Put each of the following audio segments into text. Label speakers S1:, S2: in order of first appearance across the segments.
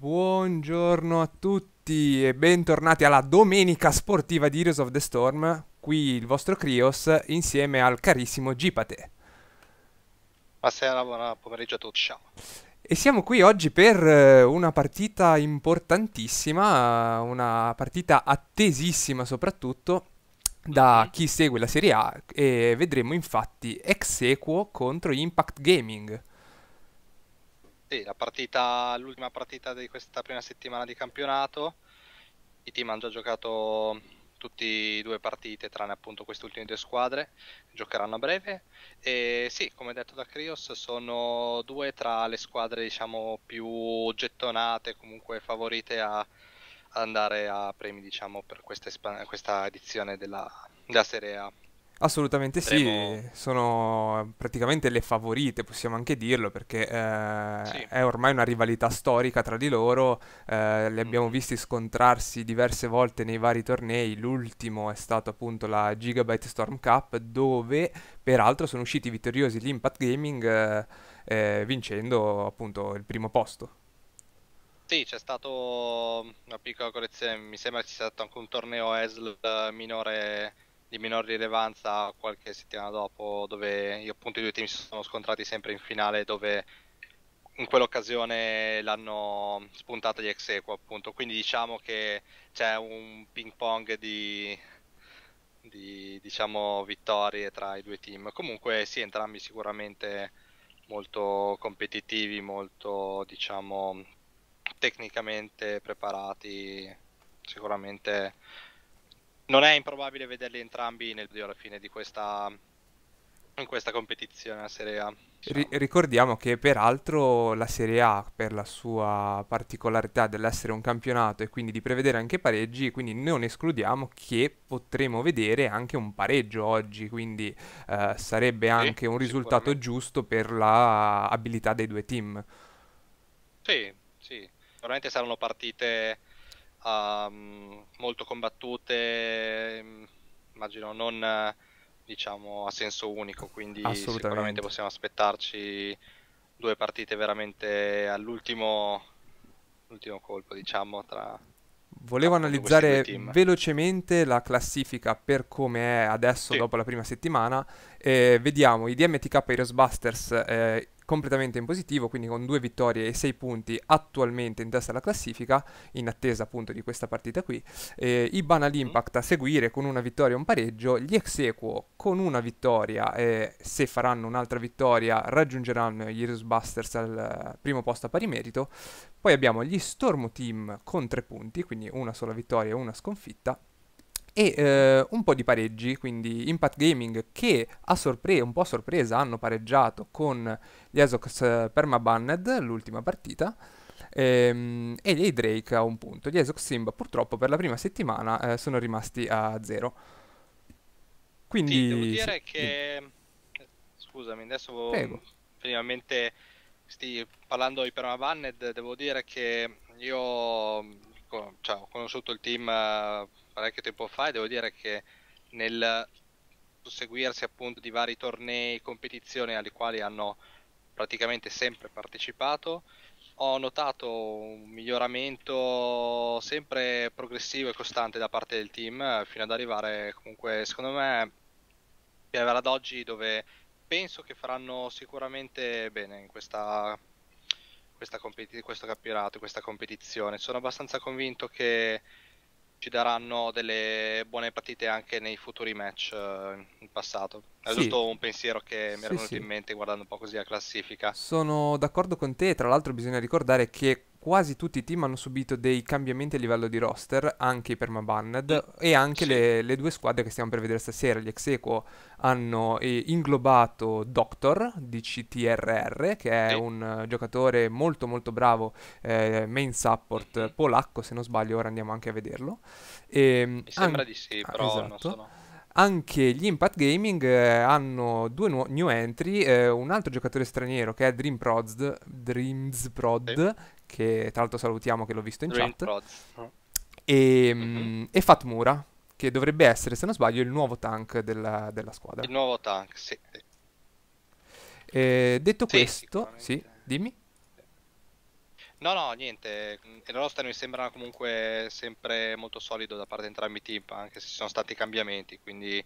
S1: Buongiorno a tutti e bentornati alla domenica sportiva di Heroes of the Storm. Qui il vostro Krios insieme al carissimo Gipate.
S2: Buonasera, buon pomeriggio a tutti. Ciao.
S1: E siamo qui oggi per eh, una partita importantissima, una partita attesissima soprattutto da chi segue la Serie A e vedremo infatti ex equo contro Impact Gaming.
S2: Sì, partita, l'ultima partita di questa prima settimana di campionato. I team hanno già giocato tutte due partite, tranne appunto queste ultime due squadre, che giocheranno a breve. E sì, come detto da Krios, sono due tra le squadre diciamo più gettonate, comunque favorite a andare a premi diciamo per questa, questa edizione della, della Serie A.
S1: Assolutamente Premo... sì, sono praticamente le favorite, possiamo anche dirlo, perché eh, sì. è ormai una rivalità storica tra di loro, eh, li abbiamo mm. visti scontrarsi diverse volte nei vari tornei, l'ultimo è stato appunto la Gigabyte Storm Cup, dove peraltro sono usciti vittoriosi l'Impact Gaming eh, eh vincendo appunto il primo posto.
S2: Sì, c'è stato una piccola correzione, mi sembra ci sia stato anche un torneo ESL minore di minor rilevanza qualche settimana dopo, dove appunto i due team si sono scontrati sempre in finale, dove in quell'occasione l'hanno spuntata gli ex equo, appunto. Quindi diciamo che c'è un ping pong di, di diciamo, vittorie tra i due team. Comunque sì, entrambi sicuramente molto competitivi, molto diciamo tecnicamente preparati, sicuramente non è improbabile vederli entrambi nel video alla fine di questa, questa competizione, la Serie A.
S1: Diciamo. ricordiamo che peraltro la Serie A, per la sua particolarità dell'essere un campionato e quindi di prevedere anche pareggi, quindi non escludiamo che potremo vedere anche un pareggio oggi, quindi eh, sarebbe sì, anche un risultato giusto per l'abilità la dei due team.
S2: Sì, sì, sicuramente saranno partite um, molto combattute, ehm, immagino non diciamo a senso unico, quindi sicuramente possiamo aspettarci due partite veramente all'ultimo colpo, diciamo, tra
S1: Volevo analizzare velocemente la classifica per come è adesso sì. dopo la prima settimana. Eh, vediamo i DMTK Heroes Busters eh, completamente in positivo, quindi con due vittorie e sei punti attualmente in testa alla classifica, in attesa appunto di questa partita qui. Eh, I Banal mhm. Impact a seguire con una vittoria e un pareggio, gli ex equo con una vittoria e se faranno un'altra vittoria raggiungeranno gli Busters al primo posto a pari merito. Poi abbiamo gli Stormo Team con tre punti, quindi una sola vittoria e una sconfitta, e eh, un po' di pareggi, quindi Impact Gaming che a sorpre- un po' a sorpresa hanno pareggiato con gli Asox eh, Permabanned, l'ultima partita, ehm, e gli Drake a un punto. Gli Asox Simba purtroppo per la prima settimana eh, sono rimasti a zero. Quindi... Sì, devo dire
S2: sì, che... Scusami, adesso... Prego. Finalmente sti parlando di Permabanned, devo dire che io cioè, ho conosciuto il team parecchio tempo fa e devo dire che nel susseguirsi appunto di vari tornei, competizioni alle quali hanno praticamente sempre partecipato, ho notato un miglioramento sempre progressivo e costante da parte del team fino ad arrivare comunque secondo me a arrivare ad oggi dove penso che faranno sicuramente bene in questa, questa questo campionato, questa competizione. Sono abbastanza convinto che ci daranno delle buone partite anche nei futuri match uh, in passato. È sì. giusto un pensiero che mi era sì, venuto sì. in mente guardando un po' così la classifica.
S1: Sono d'accordo con te, tra l'altro bisogna ricordare che quasi tutti i team hanno subito dei cambiamenti a livello di roster, anche i permabanned mm. e anche sì. le, le, due squadre che stiamo per vedere stasera, gli Exequo, hanno eh, inglobato Doctor di CTRR, che è sì. un uh, giocatore molto molto bravo, eh, main support mm polacco se non sbaglio, ora andiamo anche a vederlo. E, ehm, Mi sembra an- di sì, ah, però esatto. non sono... Anche gli Impact Gaming eh, hanno due nu- new entry, eh, un altro giocatore straniero che è Dream Prods, Dreams Prod, sì che tra l'altro salutiamo che l'ho visto in Rain chat, Prod. e, mm-hmm. e Fatmura, che dovrebbe essere, se non sbaglio, il nuovo tank della, della squadra. Il
S2: nuovo tank, sì.
S1: Eh, detto sì, questo, sì, dimmi.
S2: No, no, niente. Il roster mi sembra comunque sempre molto solido da parte di entrambi i team, anche se ci sono stati cambiamenti, quindi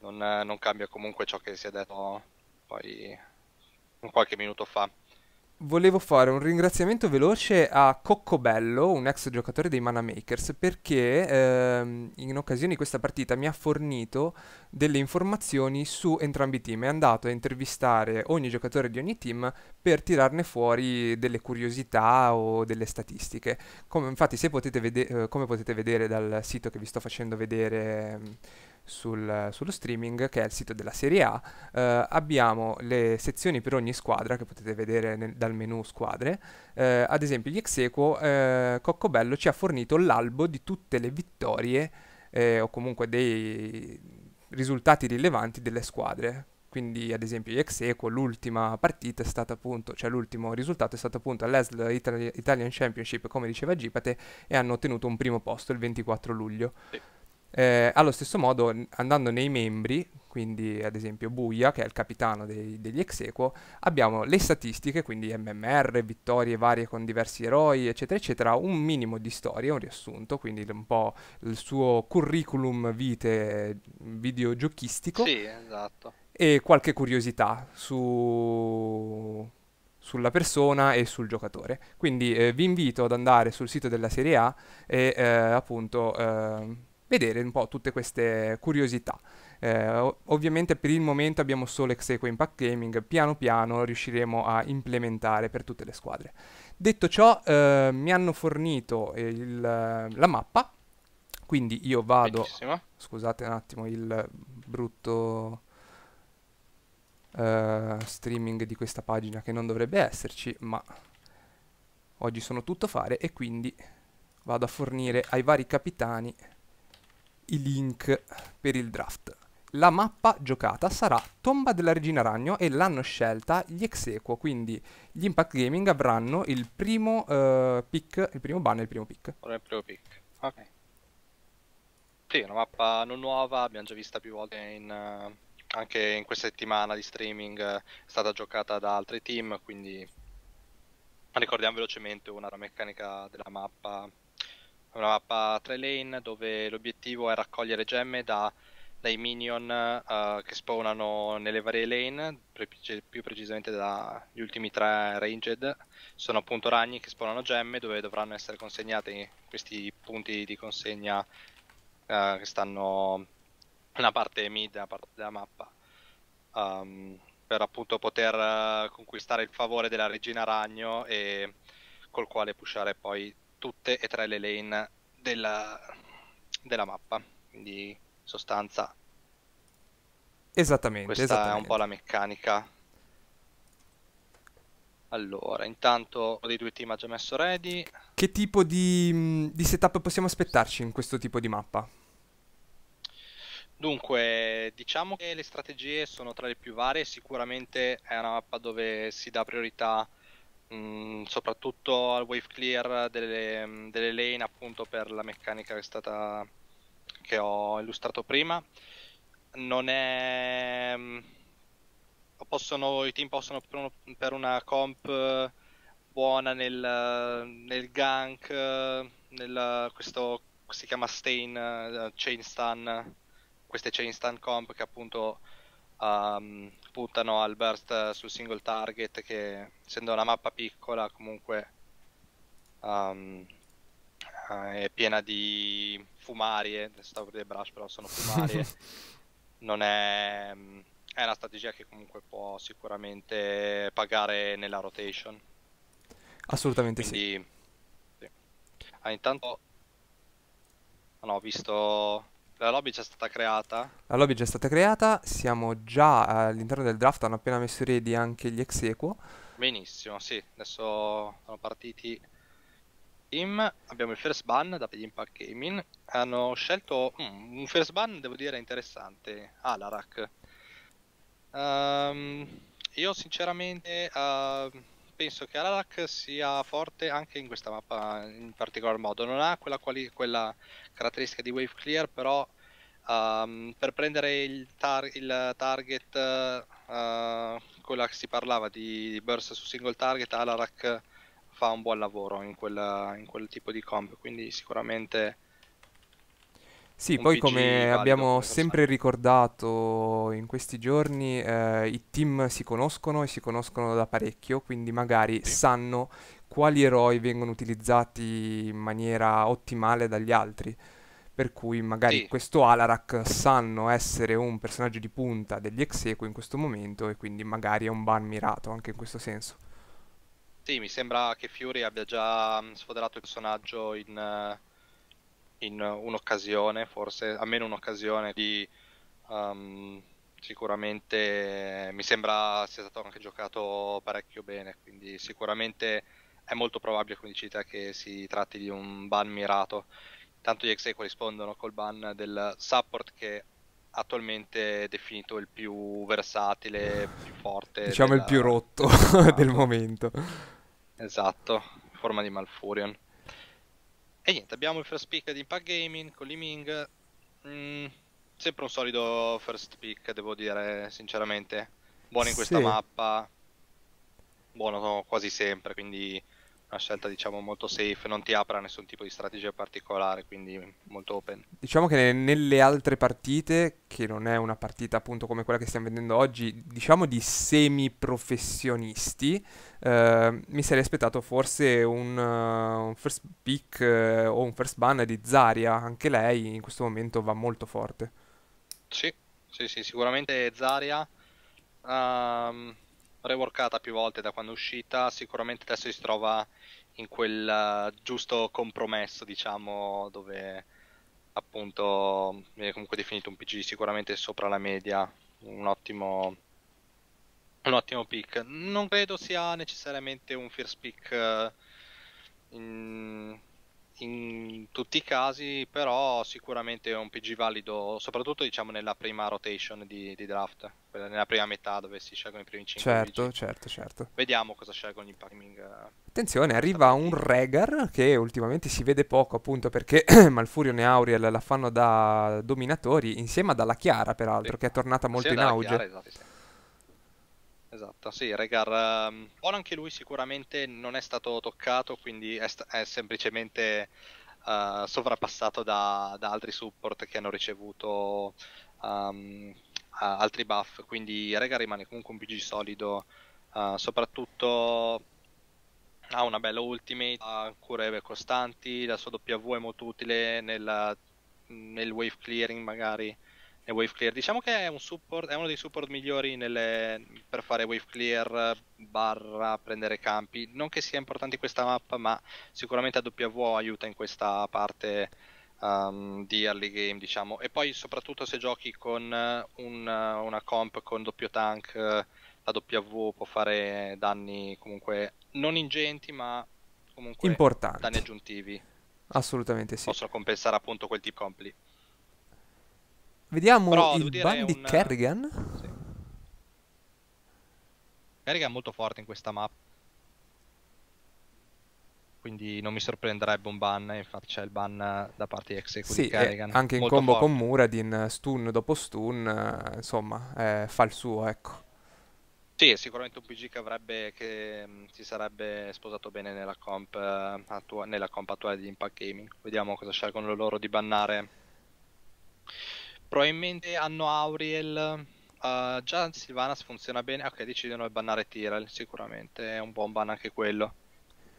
S2: non, non cambia comunque ciò che si è detto poi un qualche minuto fa
S1: volevo fare un ringraziamento veloce a Coccobello, un ex giocatore dei Mana Makers, perché ehm, in occasione di questa partita mi ha fornito delle informazioni su entrambi i team. È andato a intervistare ogni giocatore di ogni team per tirarne fuori delle curiosità o delle statistiche. Come, infatti, se potete vede- eh, come potete vedere dal sito che vi sto facendo vedere ehm, sul, sullo streaming che è il sito della Serie A. Eh, abbiamo le sezioni per ogni squadra che potete vedere nel, dal menu squadre. Eh, ad esempio gli Exequo, eh, Coccobello ci ha fornito l'albo di tutte le vittorie eh, o comunque dei risultati rilevanti delle squadre. Quindi ad esempio ex equo l'ultima partita è stata appunto, cioè l'ultimo risultato è stato appunto all'ESL Italian Championship come diceva Gipate e hanno ottenuto un primo posto il 24 luglio. Sì. Eh, allo stesso modo, andando nei membri, quindi ad esempio Buia, che è il capitano dei, degli ex equo, abbiamo le statistiche, quindi MMR, vittorie varie con diversi eroi, eccetera, eccetera, un minimo di storia, un riassunto, quindi un po' il suo curriculum vitae videogiochistico. Sì, esatto. E qualche curiosità su sulla persona e sul giocatore. Quindi eh, vi invito ad andare sul sito della Serie A e eh, appunto eh, vedere un po' tutte queste curiosità. Eh, ovviamente per il momento abbiamo solo Execo Impact Gaming, piano piano riusciremo a implementare per tutte le squadre. Detto ciò, eh, mi hanno fornito il, la mappa, quindi io vado... Bellissima. Scusate un attimo il brutto... Uh, streaming di questa pagina che non dovrebbe esserci, ma oggi sono tutto fare e quindi vado a fornire ai vari capitani i link per il draft. La mappa giocata sarà Tomba della Regina Ragno e l'hanno scelta gli ex equo, quindi gli Impact Gaming avranno il primo uh, pick, il primo ban e il primo pick.
S2: Ora il primo pick, ok. Sì, una mappa non nuova, abbiamo già vista più volte in, uh, anche in questa settimana di streaming, eh, è stata giocata da altri team, quindi ricordiamo velocemente una meccanica della mappa una mappa 3 lane dove l'obiettivo è raccogliere gemme da, dai minion uh, che spawnano nelle varie lane, pre- più precisamente dagli ultimi tre ranged. Sono appunto ragni che spawnano gemme dove dovranno essere consegnati questi punti di consegna uh, che stanno nella parte mid, nella parte della mappa. Um, per appunto poter eh, conquistare il favore della regina ragno e col quale pushare poi tutte e tre le lane della, della mappa. Quindi, in sostanza,
S1: esattamente, questa esattamente. è un po'
S2: la meccanica. Allora, intanto uno dei due team ha già messo ready.
S1: Che tipo di, mm, di setup possiamo aspettarci in questo tipo di mappa?
S2: Dunque, diciamo che le strategie sono tra le più varie, sicuramente è una mappa dove si dà priorità Mm, soprattutto al wave clear delle, delle, lane appunto per la meccanica che, stata, che ho illustrato prima non è mm, possono, i team possono per una comp buona nel, nel gank nel, questo si chiama stain eh, chain stun queste chain stun comp che appunto um, puntano al burst eh, sul single target che essendo una mappa piccola comunque um, è piena di fumarie, stavo per dire brush però sono fumarie, non è, è una strategia che comunque può sicuramente pagare nella rotation. Assolutamente Quindi, sì. sì. Ah, intanto non ho visto la lobby già è stata creata?
S1: La lobby già è stata creata, siamo già all'interno del draft, hanno appena messo i ready anche gli ex equo.
S2: Benissimo, sì, adesso sono partiti team, abbiamo il first ban da Impact Gaming, hanno scelto mm, un first ban devo dire interessante, Alarak. Um, io sinceramente... Uh, penso che Alarak sia forte anche in questa mappa in particolar modo. Non ha quella, quali- quella caratteristica di wave clear, però um, per prendere il, tar- il target, uh, quella che si parlava di burst su single target, Alarak fa un buon lavoro in, quella, in quel tipo di comp, quindi sicuramente sì, poi come abbiamo
S1: sempre ricordato in questi giorni, eh, i team si conoscono e si conoscono da parecchio, quindi magari sì. sanno quali eroi vengono utilizzati in maniera ottimale dagli altri. Per cui magari sì. questo Alarak sanno essere un personaggio di punta degli Execo in questo momento e quindi magari è un ban mirato anche in questo senso.
S2: Sì, mi sembra che Fury abbia già mm, sfoderato il personaggio in... Uh in un'occasione, forse, almeno un'occasione di... Um, sicuramente mi sembra sia stato anche giocato parecchio bene, quindi sicuramente è molto probabile, come dici te, che si tratti di un ban mirato. Tanto gli ex corrispondono col ban del support che attualmente è definito il più versatile, più forte. Diciamo della... il più rotto del
S1: esatto. momento.
S2: Esatto, in forma di Malfurion. E niente, abbiamo il first pick di Impact Gaming con Liming. Mm, sempre un solido first pick, devo dire, sinceramente. Buono in questa sì. mappa. Buono quasi sempre, quindi una scelta diciamo molto safe, non ti apre a nessun tipo di strategia particolare, quindi molto open.
S1: Diciamo che nelle altre partite, che non è una partita appunto come quella che stiamo vedendo oggi, diciamo di semi-professionisti, eh, mi sarei aspettato forse un, uh, un first pick uh, o un first ban di Zaria, anche lei in questo momento va molto forte.
S2: Sì, sì, sì sicuramente Zaria... Um reworkata più volte da quando è uscita, sicuramente adesso si trova in quel uh, giusto compromesso, diciamo, dove appunto viene comunque definito un PG sicuramente sopra la media, un ottimo, un ottimo pick. Non credo sia necessariamente un first pick uh, in, in tutti i casi, però sicuramente è un PG valido, soprattutto diciamo nella prima rotation di, di draft, nella prima metà dove si scelgono i primi 5 Certo, PG.
S1: certo, certo.
S2: Vediamo cosa scelgono i priming. Eh,
S1: Attenzione, arriva un Regar che ultimamente si vede poco appunto perché Malfurion e Auriel la fanno da dominatori insieme Alla Chiara peraltro sì. che è tornata molto sì, in auge. Chiara,
S3: esatto, sì.
S2: Esatto, sì, Regar um, Buono anche lui sicuramente non è stato toccato, quindi è, st- è semplicemente uh, sovrapassato da, da, altri support che hanno ricevuto um, altri buff, quindi Regar rimane comunque un PG solido, uh, soprattutto ha una bella ultimate, ha cure costanti, la sua W è molto utile nel, nel wave clearing magari e wave clear. Diciamo che è, un support, è uno dei support migliori nelle, per fare wave clear barra prendere campi. Non che sia importante questa mappa, ma sicuramente AWO aiuta in questa parte um, di early game, diciamo. E poi soprattutto se giochi con uh, un, uh, una comp con doppio tank, la uh, W può fare danni comunque non ingenti, ma comunque Importanti. danni aggiuntivi. Assolutamente sì. Possono compensare appunto quel tipo di compli.
S1: Vediamo Però, il ban di un... Kerrigan. Sì.
S2: Kerrigan è molto forte in questa mappa. Quindi non mi sorprenderebbe un ban, infatti c'è il ban da parte di Execu sì, di Kerrigan. Anche in combo forte. con
S1: Muradin, stun dopo stun, insomma, eh, fa il suo, ecco.
S2: Sì, sicuramente un PG che, avrebbe, che mm, si sarebbe sposato bene nella comp, eh, attua nella comp attuale di Impact Gaming. Vediamo cosa scelgono loro di bannare Probabilmente hanno Auriel. Uh, già Silvanas funziona bene. Ok, decidono di bannare Tyrell. Sicuramente è un buon ban anche quello.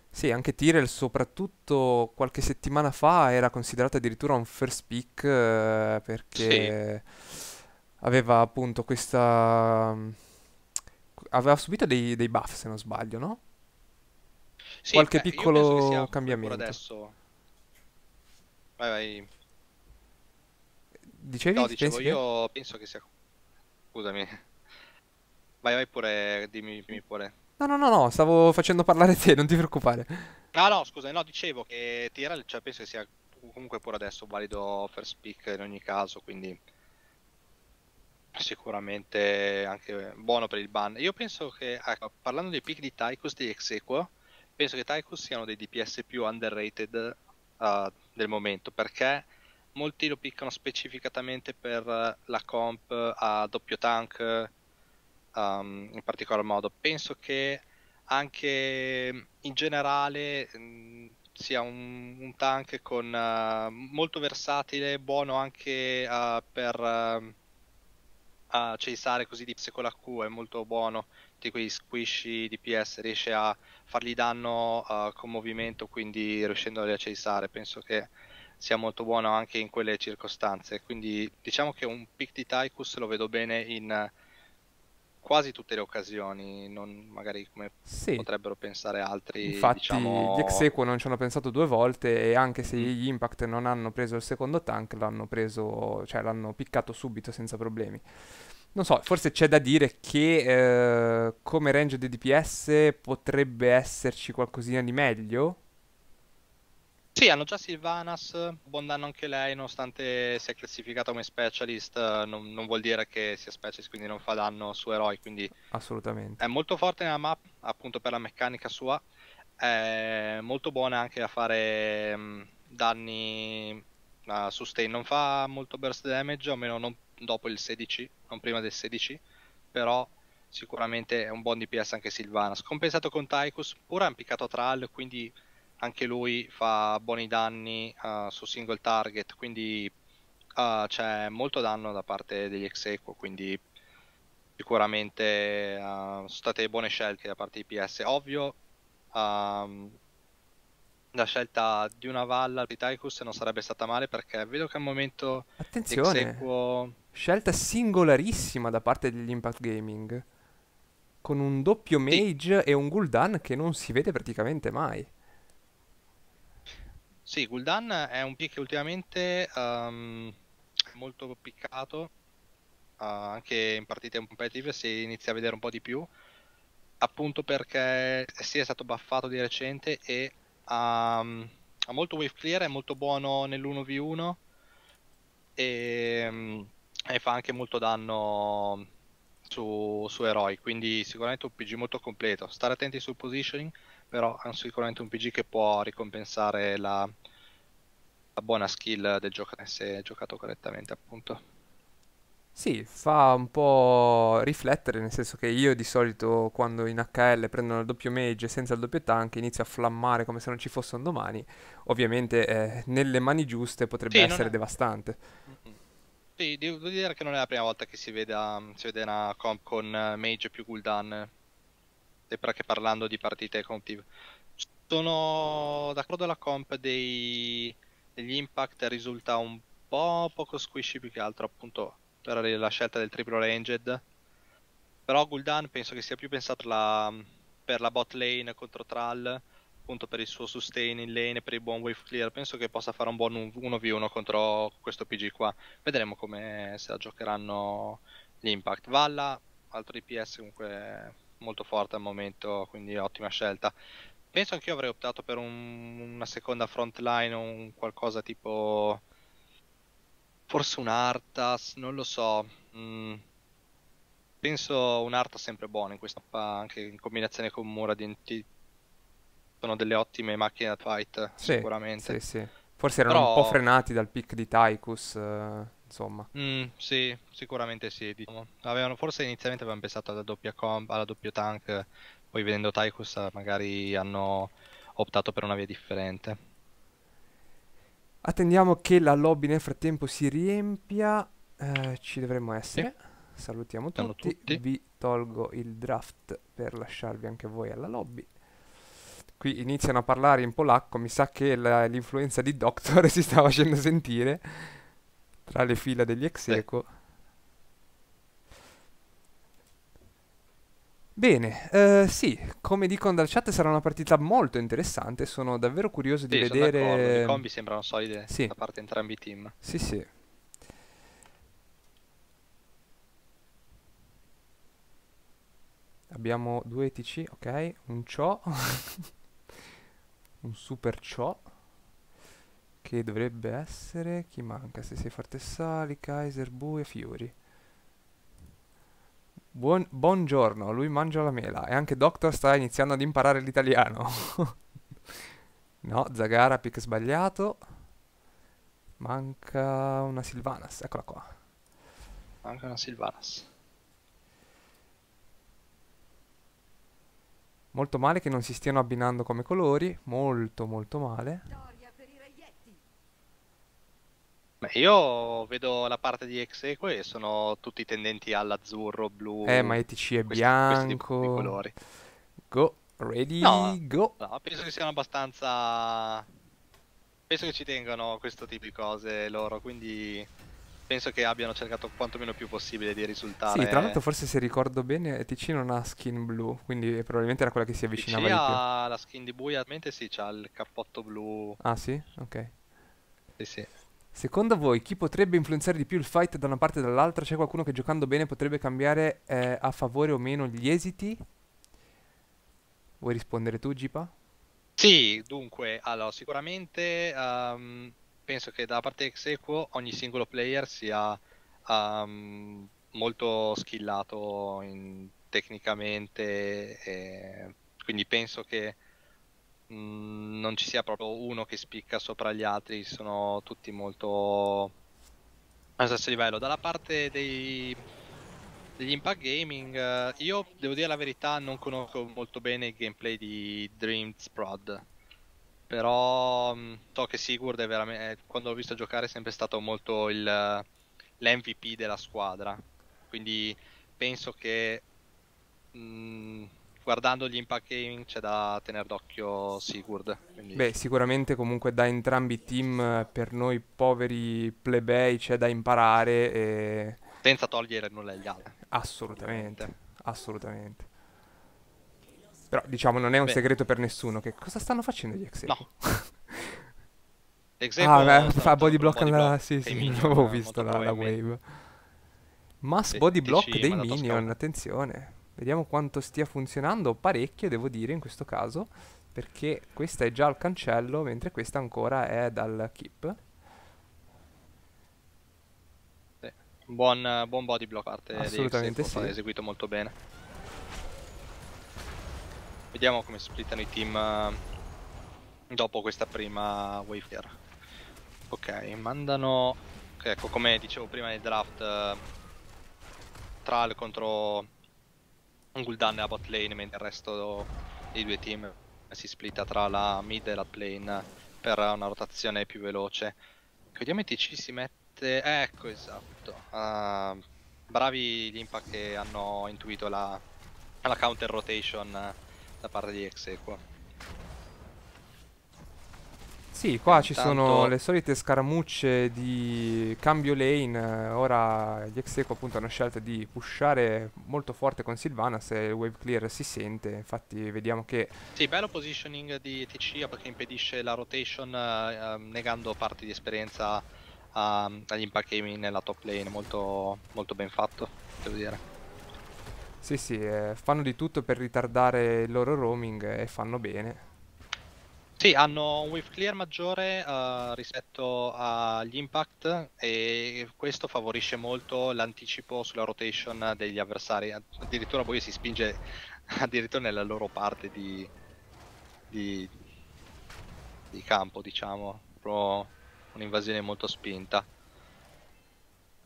S1: Sì, anche Tyrell, soprattutto qualche settimana fa, era considerato addirittura un first pick eh, perché sì. aveva appunto questa. aveva subito dei, dei, buff, se non sbaglio, no? Sì, qualche eh, piccolo cambiamento.
S2: adesso. Vai, vai. Dicevi? No, dicevo, che... io penso che sia... Scusami. Vai, vai pure, dimmi, dimmi pure.
S1: No, no, no, no, stavo facendo parlare te, non ti preoccupare.
S2: No, no, scusa, no, dicevo che Tyrell, cioè, penso che sia comunque pure adesso valido first pick in ogni caso, quindi sicuramente anche buono per il ban. Io penso che, ecco, parlando dei pick di Tychus di Exequo, penso che Tychus siano dei DPS più underrated uh, del momento, perché molti lo piccano specificatamente per eh, la comp eh, a doppio tank eh, um, in particolar modo. Penso che anche mm, in generale mh, mm, sia un, un, tank con, uh, molto versatile, buono anche uh, per uh, ehm, cesare così di con la Q, è molto buono, tutti quei squishy DPS, riesce a fargli danno con movimento, quindi riuscendoli a cesare. Penso che sia molto buono anche in quelle circostanze. Quindi diciamo che un pick di Tychus lo vedo bene in eh, quasi tutte le occasioni, non magari come sì. potrebbero pensare altri. Infatti diciamo... gli Exequo
S1: non ci hanno pensato due volte e anche se mm. gli Impact non hanno preso il secondo tank, l'hanno preso, cioè l'hanno piccato subito senza problemi. Non so, forse c'è da dire che eh, come range di DPS potrebbe esserci qualcosina di meglio,
S2: sì, hanno già Silvanas, buon danno anche lei, nonostante sia classificata come specialist, non, non, vuol dire che sia specialist, quindi non fa danno su eroi, quindi
S1: assolutamente.
S2: È molto forte nella map, appunto per la meccanica sua, è molto buona anche a fare mm, danni a sustain, non fa molto burst damage, almeno non dopo il 16, non prima del 16, però sicuramente è un buon DPS anche Silvanas. Compensato con Tychus, pure ha impiccato Thrall, quindi anche lui fa buoni danni uh, su single target, quindi uh, c'è molto danno da parte degli ex equo, quindi sicuramente uh, sono state buone scelte da parte di PS. Ovvio, um, la scelta di una valla di Tychus non sarebbe stata male perché vedo che al momento... Attenzione, exequo...
S1: scelta singolarissima da parte degli Impact Gaming, con un doppio mage sì. e un Gul'dan che non si vede praticamente mai.
S2: Sì, Gul'dan è un pick ultimamente um, molto piccato, uh, anche in partite competitive si inizia a vedere un po' di più, appunto perché si è stato buffato di recente e ha, um, ha molto wave clear, è molto buono nell'1v1 e, um, e fa anche molto danno su, su eroi, quindi sicuramente un PG molto completo. Stare attenti sul positioning però hanno sicuramente un PG che può ricompensare la, la buona skill del giocatore se giocato correttamente appunto.
S1: Sì, fa un po' riflettere, nel senso che io di solito quando in HL prendono il doppio mage senza il doppio tank inizio a flammare come se non ci fosse un domani, ovviamente eh, nelle mani giuste potrebbe sì, essere è... devastante.
S2: Sì, devo dire che non è la prima volta che si, veda, si vede una comp con eh, mage più cooldown perché parlando di partite contive, sono d'accordo la comp dei, degli impact risulta un po' poco squishy più che altro appunto per la scelta del triplo ranged però Gul'dan penso che sia più pensato la, per la bot lane contro Tral appunto per il suo sustain in lane per il buon wave clear penso che possa fare un buon 1v1 contro questo PG qua vedremo come se la giocheranno gli impact Valla altro DPS comunque molto forte al momento, quindi ottima scelta. Penso anch'io avrei optato per un, una seconda frontline o un qualcosa tipo forse un Artas, non lo so. Mm. Penso un Artas sempre buono in questa mappa, anche in combinazione con Muradin. Sono delle ottime macchine da fight, sì, sicuramente. Sì, sì. Forse erano Però... un po'
S1: frenati dal pick di Tychus. Eh
S2: insomma. Mm, sì, sicuramente sì. Diciamo. Avevano, forse inizialmente avevano pensato alla doppia comb, alla doppio tank, poi vedendo Tychus magari hanno optato per una via differente.
S1: Attendiamo che la lobby nel frattempo si riempia, eh, ci dovremmo essere. Sì. Salutiamo tutti. tutti. vi tolgo il draft per lasciarvi anche voi alla lobby qui iniziano a parlare in polacco, mi sa che l'influenza di Doctor si sta facendo sentire tra le fila degli ex eco. Bene, eh, sì, come dicono dal chat sarà una partita molto interessante, sono davvero curioso di sono vedere... d'accordo, le combi sembrano solide Sì. da parte di entrambi i team. Sì, sì. Abbiamo due ETC, ok, un ciò, un super ciò che dovrebbe essere... chi manca? Se sei sali Kaiser, Bue, Fiori. Buon, buongiorno, lui mangia la mela e anche Doctor sta iniziando ad imparare l'italiano. no, Zagara, pick sbagliato. Manca una Silvanas, eccola qua.
S2: Manca una Silvanas.
S1: Molto male che non si stiano abbinando come colori, molto molto male. No.
S2: Beh, io vedo la parte di Exeque e sono tutti tendenti all'azzurro, blu. Eh, ma ETC è questi, bianco. Questi colori. Go, ready, no, go. No, penso che siano abbastanza. Penso che ci tengano questo tipo di cose loro, quindi penso che abbiano cercato quantomeno più possibile di risultare. Sì, tra
S1: l'altro, forse se ricordo bene, ETC non ha skin blu, quindi probabilmente era quella che si avvicinava ETC di più.
S2: ha la skin di buia, mentre sì, c'ha il cappotto blu.
S1: Ah, sì? Ok. Sì, sì. Secondo voi chi potrebbe influenzare di più il fight da una parte o dall'altra? C'è qualcuno che giocando bene potrebbe cambiare eh, a favore o meno gli esiti? Vuoi rispondere tu, Gipa?
S2: Sì, dunque, allora, sicuramente um, penso che da parte Exequo ogni singolo player sia um, molto skillato in, tecnicamente, e, quindi penso che Mm, non ci sia proprio uno che spicca sopra gli altri, sono tutti molto allo stesso livello. Dalla parte dei, degli Impact Gaming, eh, io devo dire la verità, non conosco molto bene il gameplay di Dreams Prod. Però mm, so che Sigurd è veramente. Quando l'ho visto giocare è sempre stato molto il, l'MVP della squadra. Quindi penso che mh, mm, guardando gli impact gaming c'è da tenere d'occhio Sigurd. Quindi... Beh, sicuramente
S1: comunque da entrambi i team per noi poveri plebei c'è da imparare. E...
S2: Senza togliere nulla agli altri. Assolutamente, assolutamente.
S1: Però diciamo non è un Beh. segreto per nessuno che cosa stanno facendo gli ex No.
S2: ah, beh, fa body block alla... Sì, sì, minion, avevo
S1: visto la, la wave. Mass body block dei minion, attenzione. Vediamo quanto stia funzionando, parecchio devo dire in questo caso, perché questa è già al cancello, mentre questa ancora è dal keep.
S2: Buon, buon body block parte Assolutamente di Xbox, sì. eseguito molto bene. Vediamo come splittano i team eh, dopo questa prima wave clear. Ok, mandano... Ecco, come dicevo prima nel draft, eh, Tral contro un Gul'dan nella bot lane mentre il resto dei due team si splitta tra la mid e la plane per una rotazione più veloce. Vediamo TC si mette... ecco esatto. Uh, bravi gli impact che hanno intuito la, la counter rotation da parte di Exequo.
S1: Sì, qua ci sono le solite scaramucce di cambio lane, ora gli Execo appunto hanno scelto di pushare molto forte con Silvana se il wave clear si sente, infatti vediamo che...
S2: Sì, bello positioning di TC perché impedisce la rotation eh, ehm, negando parti di esperienza eh, agli impact gaming nella top lane, molto, molto ben fatto, devo dire.
S1: Sì, sì, eh, fanno di tutto per ritardare il loro roaming e fanno bene.
S2: Sì, hanno un whiff clear maggiore uh, rispetto agli impact e questo favorisce molto l'anticipo sulla rotation degli avversari. Addirittura poi si spinge addirittura nella loro parte di, di, di campo, diciamo. un'invasione molto spinta.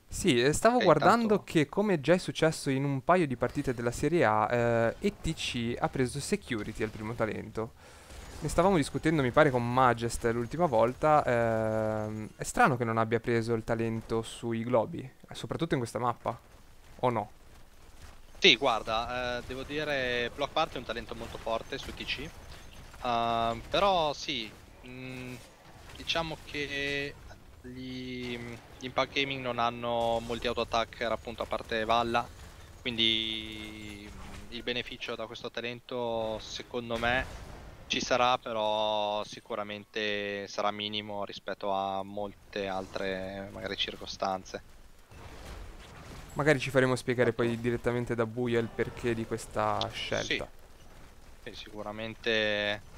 S1: Sì, eh, stavo e guardando intanto... che come già è successo in un paio di partite della Serie A, eh, ETC ha preso security al primo talento. Ne stavamo discutendo, mi pare, con Majest l'ultima volta. Ehm, è strano che non abbia preso il talento sui globi, soprattutto in questa mappa. O no?
S2: Sì, guarda, eh, devo dire, Block Party è un talento molto forte su TC. Uh, ehm, però sì, mh, mm, diciamo che gli, gli Impact Gaming non hanno molti auto-attacker appunto a parte Valla, quindi il beneficio da questo talento secondo me ci sarà però sicuramente sarà minimo rispetto a molte altre magari circostanze.
S1: Magari ci faremo spiegare poi direttamente da Buia il perché di questa scelta. Sì,
S2: sì sicuramente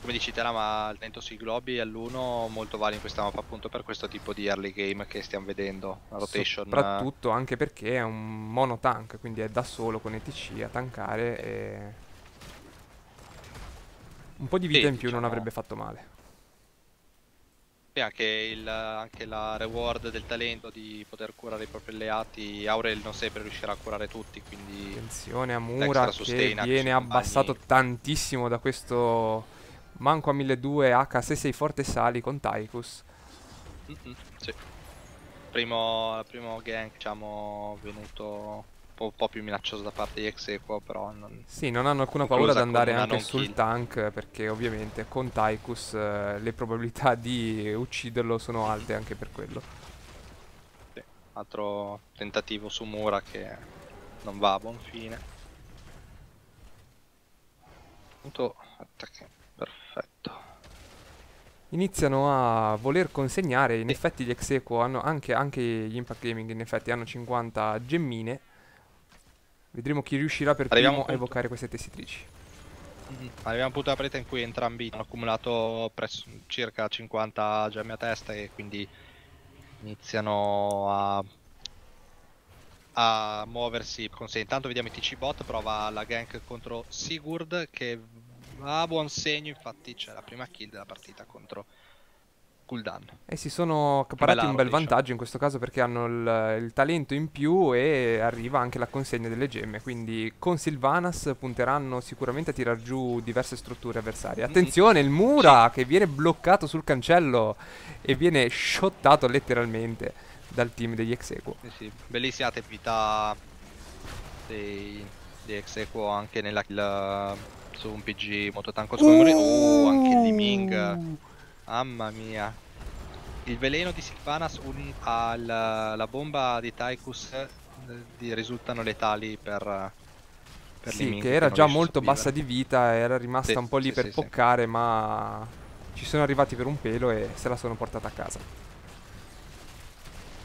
S2: come dici te ma il Tentosi Globi è l'1 molto valido in questa mappa appunto per questo tipo di early game che stiamo vedendo, la rotation. Soprattutto
S1: anche perché è un monotank, quindi è da solo con ETC a tankare e un po' di vita sì, in più diciamo... non avrebbe fatto male.
S2: E anche, il, anche, la reward del talento di poter curare i propri alleati. Aurel non sempre riuscirà a curare tutti, quindi... Attenzione a Mura che viene abbassato
S1: compagni. tantissimo da questo... Manco a 1200 H se sei forte sali con Tychus.
S2: Mm -hmm, sì. Primo, primo gank, diciamo, venuto po', un po' più minaccioso da parte di Exequo, però non... Sì, non hanno alcuna paura di andare anche sul
S1: tank, perché ovviamente con Tychus eh, le probabilità di ucciderlo sono alte anche per quello.
S2: Sì, altro tentativo su Mura che non va a buon fine. Punto attacchi, perfetto.
S1: Iniziano a voler consegnare, in effetti gli Exequo hanno anche, anche gli Impact Gaming in effetti hanno 50 gemmine Vedremo chi riuscirà per Arriviamo primo a evocare queste tessitrici.
S2: Mm -hmm. Abbiamo avuto preta in cui entrambi hanno accumulato circa 50 gemme a testa e quindi iniziano a, a muoversi con sé. Intanto vediamo i TC bot, prova la gank contro Sigurd che ha buon segno, infatti c'è la prima kill della partita contro cooldown.
S1: E si sono accaparati un bel rotation. Diciamo. vantaggio in questo caso perché hanno il, il, talento in più e arriva anche la consegna delle gemme. Quindi con Silvanas punteranno sicuramente a tirar giù diverse strutture avversarie. Mm-hmm. Attenzione, il Mura che viene bloccato sul cancello e viene shottato letteralmente dal team degli Exequo. Eh sì,
S2: bellissima attività dei, dei Exequo anche nella kill su un PG mototanco scomodo. Uh! Oh, anche il Ming Mamma mia. Il veleno di Sylvanas alla bomba di Tychus eh, risultano letali per... per sì, che era che già molto bassa di vita,
S1: era rimasta sì, un po' lì sì, per sì, poccare, ma ci sono arrivati per un pelo e se la sono portata a casa.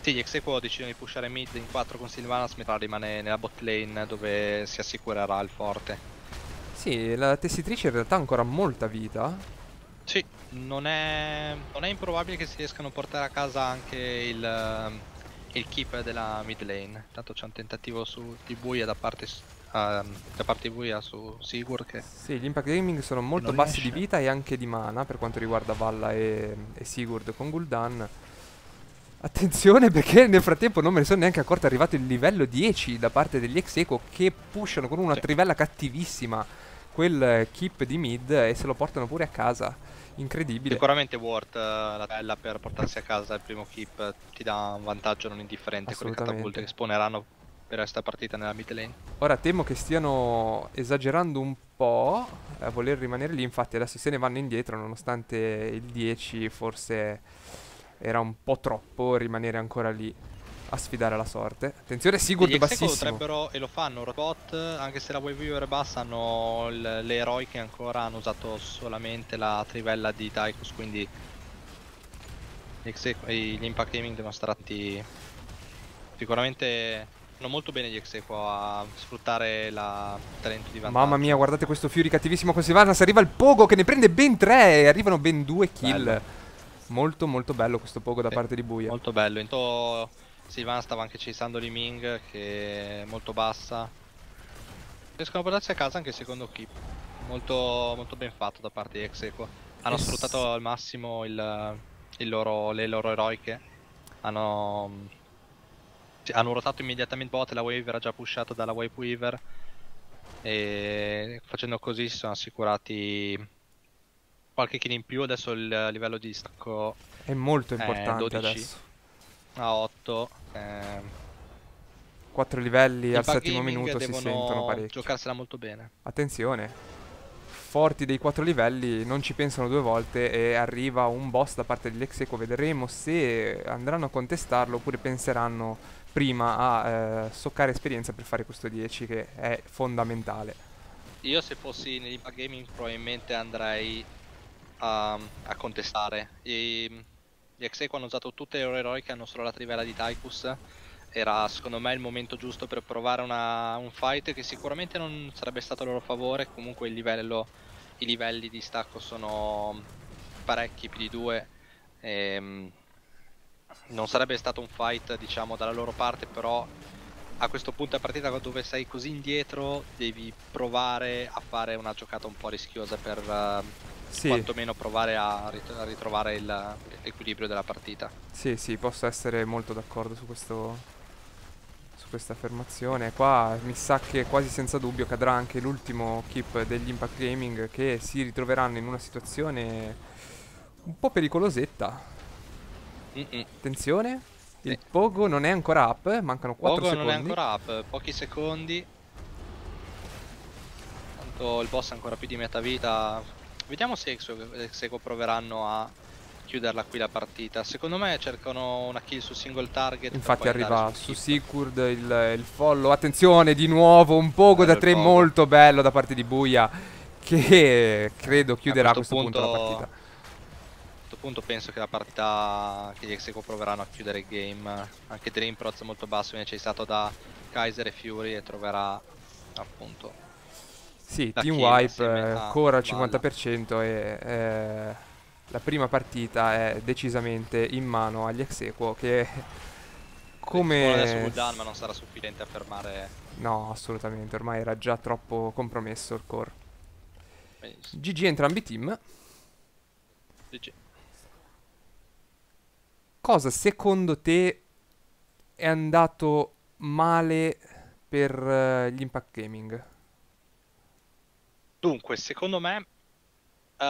S2: Sì, gli Exequo decidono di pushare mid in 4 con Sylvanas, mentre rimane nella bot lane dove si assicurerà il forte.
S1: Sì, la tessitrice in realtà ha ancora molta vita,
S2: non è, non è improbabile che si riescano a portare a casa anche il, ehm, il keep della mid lane. Intanto c'è un tentativo su di Buia da parte Uh, da parte di Buia su Sigurd che...
S1: Sì, gli impact gaming sono molto bassi riesce. di vita e anche di mana per quanto riguarda Valla e, e, Sigurd con Gul'dan Attenzione perché nel frattempo non me ne sono neanche accorto è arrivato il livello 10 da parte degli ex eco che pushano con una sì. trivella cattivissima quel keep di mid e se lo portano pure a casa incredibile. Sicuramente
S2: Ward eh, la bella per portarsi a casa il primo keep eh, ti dà un vantaggio non indifferente con le catapulte che spawneranno per questa partita nella mid lane.
S1: Ora temo che stiano esagerando un po' eh, a voler rimanere lì, infatti adesso se ne vanno indietro nonostante il 10 forse era un po' troppo rimanere ancora lì a sfidare la sorte. Attenzione, Sigurd bassissimo. potrebbero,
S2: e lo fanno, robot, anche se la Wave bassa, hanno le eroi che ancora hanno usato solamente la trivella di Tychus, quindi gli impact gaming devono stare atti sicuramente fanno molto bene gli Exequo a sfruttare la talento di vantaggio mamma
S1: mia guardate questo Fury cattivissimo con Sylvanas arriva il Pogo che ne prende ben tre e arrivano ben due kill bello. molto molto bello questo Pogo da sì. parte di Buia molto bello
S2: intanto Silvana stava anche cesando di Ming che è molto bassa. Riescono a portarsi a casa anche il secondo keep. Molto, molto ben fatto da parte di Execo. Hanno yes. sfruttato al massimo il, il loro, le loro eroiche. Hanno, hanno rotato immediatamente bot, la wave era già pushata dalla wave weaver. E facendo così si sono assicurati qualche kill in più. Adesso il livello di stacco è molto importante è 12. adesso a ah, 8. Ehm.
S1: 4 livelli Il al settimo minuto si sentono parecchio. giocarsela molto bene. Attenzione. Forti dei 4 livelli, non ci pensano due volte e arriva un boss da parte di Lexeco. Vedremo se andranno a contestarlo oppure penseranno prima a eh, soccare esperienza per fare questo 10 che è fondamentale.
S2: Io se fossi nell'Impact Gaming probabilmente andrei a, a contestare. E ehm, gli Execo hanno usato tutte le loro eroi che hanno solo la trivella di Tychus. Era secondo me il momento giusto per provare una, un fight che sicuramente non sarebbe stato a loro favore. Comunque livello, i livelli di stacco sono parecchi, più di due. E, ehm, non sarebbe stato un fight diciamo dalla loro parte, però a questo punto è partita dove sei così indietro devi provare a fare una giocata un po' rischiosa per... Uh, sì. quantomeno provare a, ritrovare l'equilibrio della partita.
S1: Sì, sì, posso essere molto d'accordo su, questo questa affermazione. Qua mi sa che quasi senza dubbio cadrà anche l'ultimo keep degli Impact Gaming che si ritroveranno in una situazione un po' pericolosetta. Mm -mm. Attenzione, sì. il Pogo non è ancora up, mancano 4 Pogo secondi. non è ancora
S2: up, pochi secondi. Tanto il boss ha ancora più di metà vita, Vediamo se, se proveranno a chiuderla qui la partita. Secondo me cercano una kill su single target. Infatti arriva su, su il, il,
S1: follow. Attenzione di nuovo, un poco bello da 3 molto bello da parte di Buia che credo eh, chiuderà a questo, punto, punto la partita.
S2: A questo punto penso che la partita che gli Execo proveranno a chiudere il game. Anche Dream Proz molto basso viene cessato da Kaiser e Fury e troverà appunto
S1: sì, la Team Wipe eh, ancora al 50% balla. e eh, la prima partita è decisamente in mano agli ex equo che come... Adesso cooldown ma non
S2: sarà sufficiente a fermare...
S1: No, assolutamente, ormai era già troppo compromesso il core. GG entrambi i team. GG. Cosa secondo te è andato male per eh, gli impact gaming?
S2: Dunque, secondo me, uh,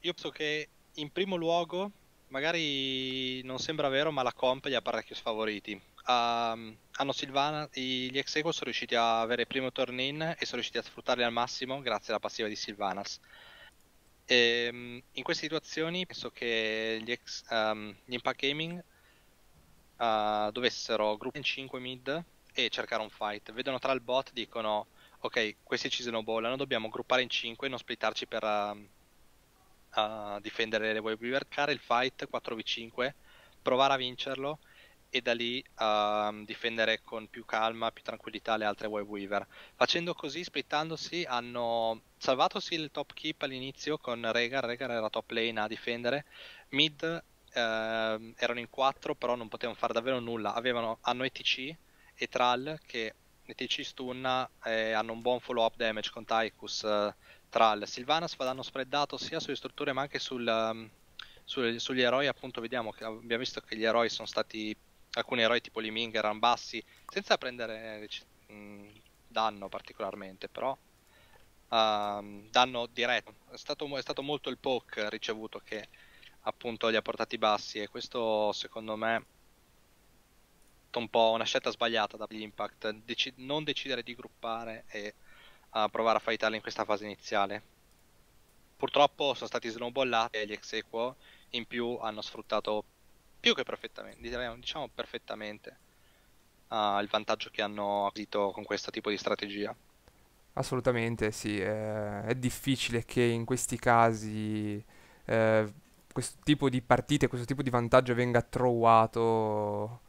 S2: io penso che in primo luogo, magari non sembra vero, ma la comp gli ha parecchio sfavoriti. Uh, hanno Silvana, gli ex equo sono riusciti a avere il primo turn in e sono riusciti a sfruttarli al massimo grazie alla passiva di Silvanas. E, ehm, in queste situazioni penso che gli, ex, um, gli Impact Gaming uh, dovessero gruppare in 5 mid e cercare un fight. Vedono tra il bot, dicono ok, questi ci snowballano, dobbiamo gruppare in 5 e non splittarci per uh, uh, difendere le wave care il fight 4v5, provare a vincerlo e da lì uh, difendere con più calma, più tranquillità le altre wave weaver. Facendo così, splittandosi, hanno salvato sì il top keep all'inizio con Regar, Regar era top lane a difendere, mid uh, erano in 4 però non potevano fare davvero nulla, Avevano, hanno ETC e Tral che TC stun eh, hanno un buon follow up damage con Tychus eh, Tral. Sylvanas fa danno spreadato sia sulle strutture ma anche sul, um, ehm, su, sugli eroi. Appunto, vediamo che abbiamo visto che gli eroi sono stati. Alcuni eroi tipo Li Ming erano bassi senza prendere mh, danno particolarmente, però. Uh, danno diretto è stato, è stato molto il poke ricevuto che appunto li ha portati bassi e questo secondo me fatto un po' una scelta sbagliata da Impact, deci- non decidere di gruppare e a provare a fightarli in questa fase iniziale. Purtroppo sono stati snowballati e gli ex equo in più hanno sfruttato più che perfettamente, diciamo, diciamo perfettamente, uh, il vantaggio che hanno acquisito con questo tipo di strategia.
S1: Assolutamente sì, eh, è difficile che in questi casi eh, questo tipo di partite, questo tipo di vantaggio venga trovato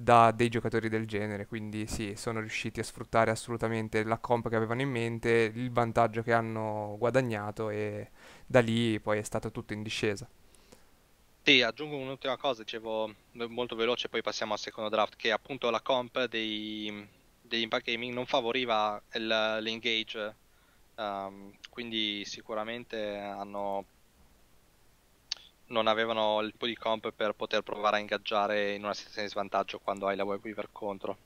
S1: da dei giocatori del genere, quindi sì, sono riusciti a sfruttare assolutamente la comp che avevano in mente, il vantaggio che hanno guadagnato e da lì poi è stato tutto in discesa.
S2: Sì, aggiungo un'ultima cosa, dicevo molto veloce, poi passiamo al secondo draft, che appunto la comp dei, degli Impact Gaming non favoriva l'engage, um, quindi sicuramente hanno non avevano il po' di comp per poter provare a ingaggiare in una situazione di svantaggio quando hai la web weaver contro.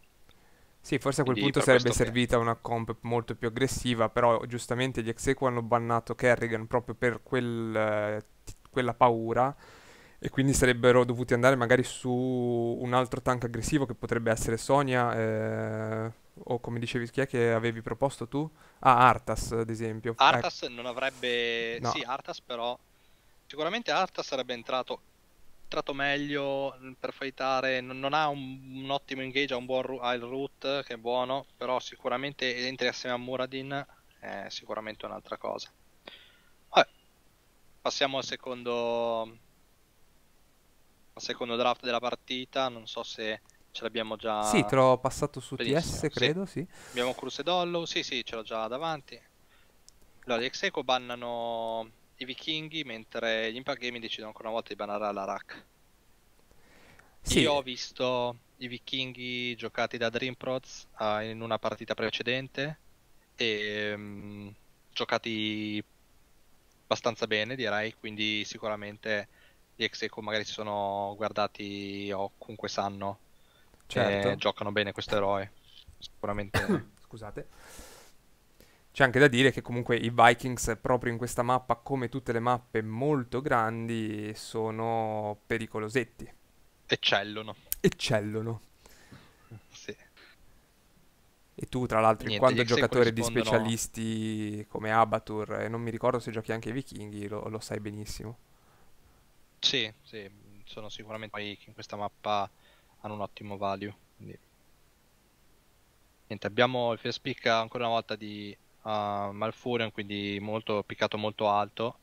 S2: Sì, forse a quel Quindi punto sarebbe
S1: servita che... una comp molto più aggressiva, però giustamente gli Execo hanno bannato Kerrigan proprio per quel, eh, quella paura e quindi sarebbero dovuti andare magari su un altro tank aggressivo che potrebbe essere Sonia eh, o come dicevi chi è che avevi proposto tu? Ah, Artas ad esempio. Artas eh. non
S2: avrebbe... No. Sì, Artas però Sicuramente Arta sarebbe entrato, entrato meglio mm, per fightare, non, non ha un, un, ottimo engage, ha, un buon, ha il root che è buono, però sicuramente entri assieme a Muradin è sicuramente un'altra cosa. Vabbè, passiamo al secondo, al secondo draft della partita, non so se ce l'abbiamo già. Sì, te l'ho passato su Benissimo. TS, credo, sì. sì. Abbiamo Crusedollo, sì, sì, ce l'ho già davanti. Allora, gli Execo bannano i vichinghi, mentre gli Impact Gaming decidono ancora una volta di banare la RAC. Sì. Io ho visto i vichinghi giocati da Dreamprods uh, ah, in una partita precedente e um, giocati abbastanza bene direi, quindi sicuramente gli ex eco magari si sono guardati o comunque sanno certo. giocano bene questo eroe. Sicuramente.
S1: Scusate. C'è anche da dire che comunque i Vikings, proprio in questa mappa, come tutte le mappe molto grandi, sono pericolosetti. Eccellono. Eccellono. Sì. E tu, tra l'altro, Niente, in quanto giocatore di specialisti come Abatur, e non mi ricordo se giochi anche ai vichinghi, lo, lo sai benissimo.
S2: Sì, sì, sono sicuramente poi che in questa mappa hanno un ottimo value. Quindi... Niente, abbiamo il first pick ancora una volta di a ah, Malfurion, quindi molto piccato molto alto.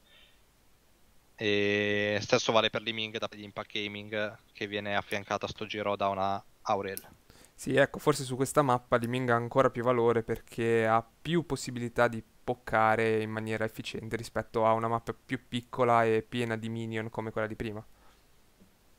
S2: E stesso vale per Liming da Impact Gaming che viene affiancata a sto giro da una Aurel.
S1: Sì, ecco, forse su questa mappa Liming ha ancora più valore perché ha più possibilità di poccare in maniera efficiente rispetto a una mappa più piccola e piena di
S2: minion come quella di prima.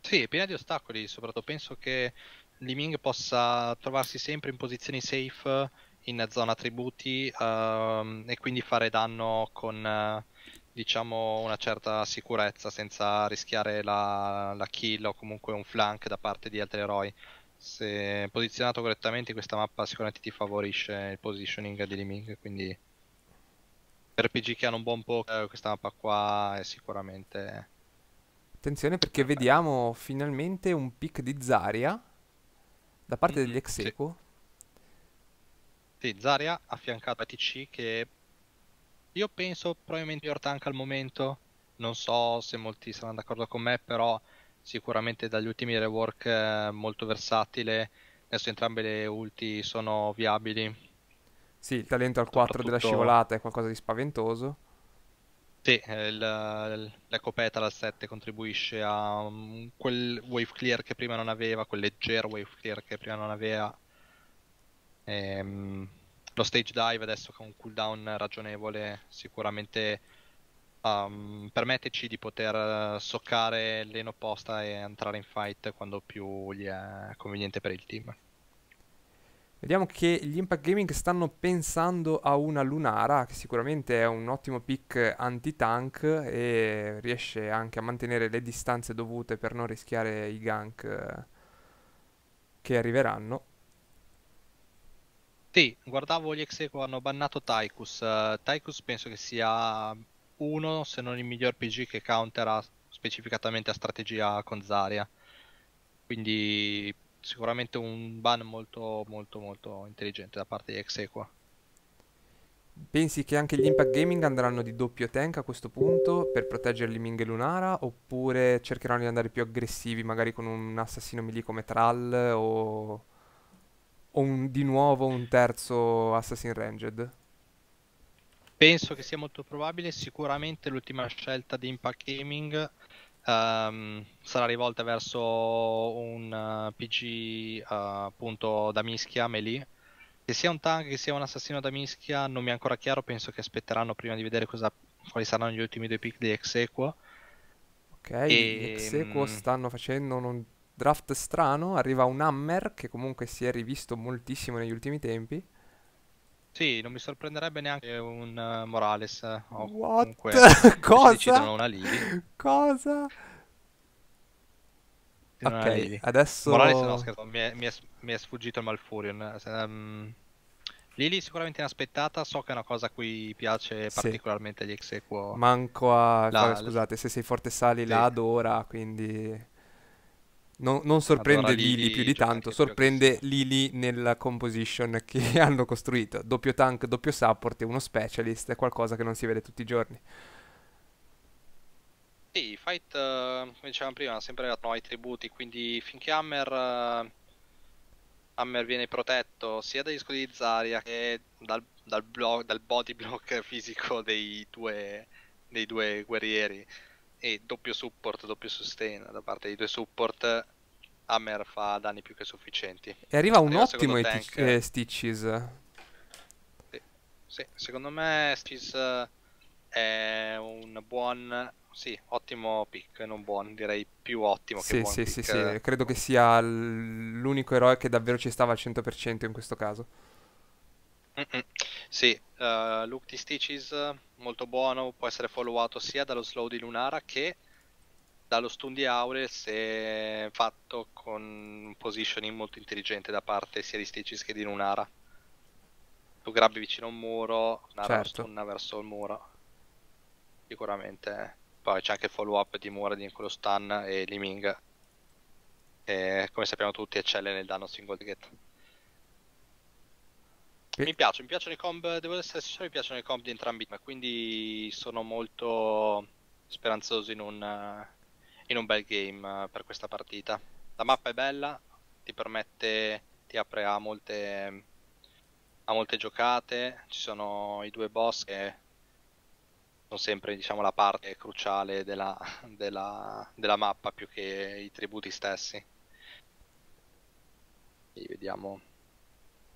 S2: Sì, piena di ostacoli, soprattutto penso che Liming possa trovarsi sempre in posizioni safe in zona tributi uh, e quindi fare danno con eh, diciamo una certa sicurezza senza rischiare la, la, kill o comunque un flank da parte di altri eroi. Se posizionato correttamente questa mappa sicuramente ti favorisce il positioning di Liming, quindi per PG che hanno un buon po' questa mappa qua è sicuramente... Attenzione perché vediamo finalmente un pick di Zaria da parte mm-hmm, degli ex equo. Sì. Sì, Zaria affiancato a TC che io penso probabilmente miglior tank al momento. Non so se molti saranno d'accordo con me, però sicuramente dagli ultimi rework eh, molto versatile. Adesso entrambe le ulti sono viabili. Sì, il talento al 4 della scivolata è qualcosa di spaventoso. Sì, eh, l'eco petal al 7 contribuisce a mm, quel wave clear che prima non aveva, quel leggero wave clear che prima non aveva Ehm, lo stage dive adesso con un cooldown ragionevole sicuramente um, permetterci di poter eh, soccare l'en opposta e entrare in fight quando più gli è conveniente per il team.
S1: Vediamo che gli Impact Gaming stanno pensando a una Lunara, che sicuramente è un ottimo pick anti-tank e riesce anche a mantenere le distanze dovute per non rischiare i gank eh, che
S2: arriveranno. Sì, guardavo gli ex equo, hanno bannato Tychus. Uh, Tychus penso che sia uno, se non il miglior PG che countera specificatamente a strategia con Zarya. Quindi sicuramente un ban molto molto molto intelligente da parte di ex equo.
S1: Pensi che anche gli Impact Gaming andranno di doppio tank a questo punto per proteggerli Ming e Lunara oppure cercheranno di andare più aggressivi magari con un assassino melee come Thrall o
S2: o un, di nuovo un terzo Assassin's Ranged? Penso che sia molto probabile, sicuramente l'ultima scelta di Impact Gaming um, sarà rivolta verso un uh, eh, PG uh, eh, appunto da mischia, Melee. Che sia un tank, che sia un assassino da mischia, non mi è ancora chiaro, penso che aspetteranno prima di vedere cosa, quali saranno gli ultimi due pick di Exequo. Ok, e... gli ehm, Exequo stanno facendo non Draft strano, arriva un Hammer
S1: che comunque si è rivisto moltissimo negli ultimi tempi.
S2: Sì, non mi sorprenderebbe neanche un uh, Morales. Eh, o What? Cosa? Una Livi.
S1: Cosa? ok, adesso... Morales no, scherzo,
S2: mi è, mi è, mi è sfuggito il Malfurion. Um, Lili sicuramente inaspettata, so che è una cosa a cui piace sì. particolarmente agli ex equo. Manco a... La... Scusate,
S1: se sei forte sali sì. la adora, quindi non, non sorprende allora, Lili, Lili più di cioè, tanto, sorprende Lili nella composition che hanno costruito. Doppio tank, doppio support e uno specialist è qualcosa che non si vede tutti i giorni.
S2: Sì, i fight, uh, come dicevamo prima, sempre erano ai tributi, quindi finché Hammer, uh, Hammer viene protetto sia dagli scudi di Zarya che dal, dal, dal body block fisico dei due, dei due guerrieri e doppio support, doppio sustain da parte dei due support, Hammer fa danni più che sufficienti. E arriva un arriva
S1: ottimo tank... eh, Stitches.
S2: Sì. sì. secondo me Stitches eh, è un buon... Sì, ottimo pick, non buon, direi più ottimo sì, che buon sì, pick. Sì, sì, credo che
S1: sia l'unico eroe che davvero ci stava al 100% in questo caso.
S2: Sì, uh, Luke di Stitches molto buono, può essere followato sia dallo slow di Lunara che dallo stun di Aurel se fatto con un positioning molto intelligente da parte sia di Stitches che di Lunara. Tu grabbi vicino a un muro, Lunara certo. stunna verso il muro. Sicuramente. Eh. Poi c'è anche il follow up di Mura con lo stun e Liming. E come sappiamo tutti eccelle nel danno single ticket. Mi piace, mi piacciono i comp, devo essere sincero, mi piacciono i comp di entrambi, ma quindi sono molto speranzoso in un, in un bel game eh, per questa partita. La mappa è bella, ti permette, ti apre a molte, a molte giocate, ci sono i due boss che sono sempre diciamo, la parte cruciale della, della, della mappa più che i tributi stessi. E vediamo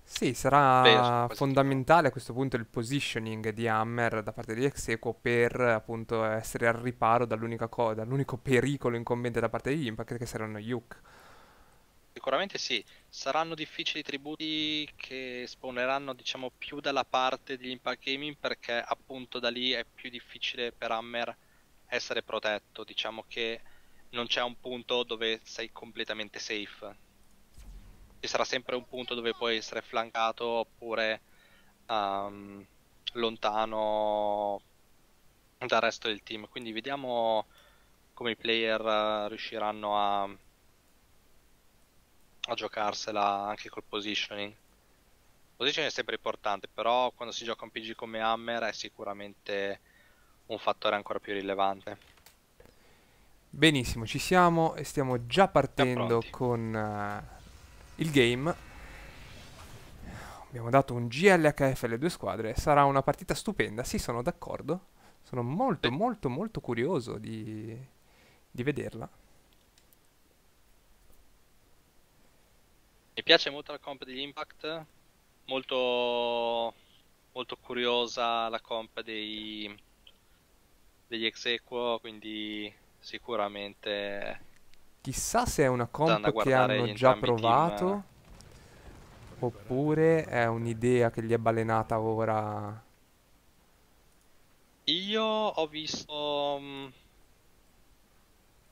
S2: sì, sarà Beh,
S1: fondamentale a questo punto il positioning di Hammer da parte di Execo per appunto essere al riparo co- dall'unico pericolo incombente da parte degli Impact che saranno Yuk.
S2: Sicuramente sì, saranno difficili tributi che spawneranno diciamo più dalla parte di Impact Gaming perché appunto da lì è più difficile per Hammer essere protetto, diciamo che non c'è un punto dove sei completamente safe, ci sarà sempre un punto dove puoi essere flancato oppure um, lontano dal resto del team. Quindi vediamo come i player uh, riusciranno a, a giocarsela anche col positioning. Positioning è sempre importante, però quando si gioca un PG come Hammer è sicuramente un fattore ancora più rilevante.
S1: Benissimo, ci siamo e stiamo già partendo con uh, il game abbiamo dato un GLHF alle due squadre, sarà una partita stupenda, sì sono d'accordo, sono molto molto molto curioso di, di vederla.
S2: Mi piace molto la comp degli Impact, molto, molto curiosa la comp dei, degli ex equo, quindi sicuramente
S1: Chissà se è una comp che hanno già provato team, eh. oppure è un'idea che gli è balenata ora.
S2: Io ho visto um,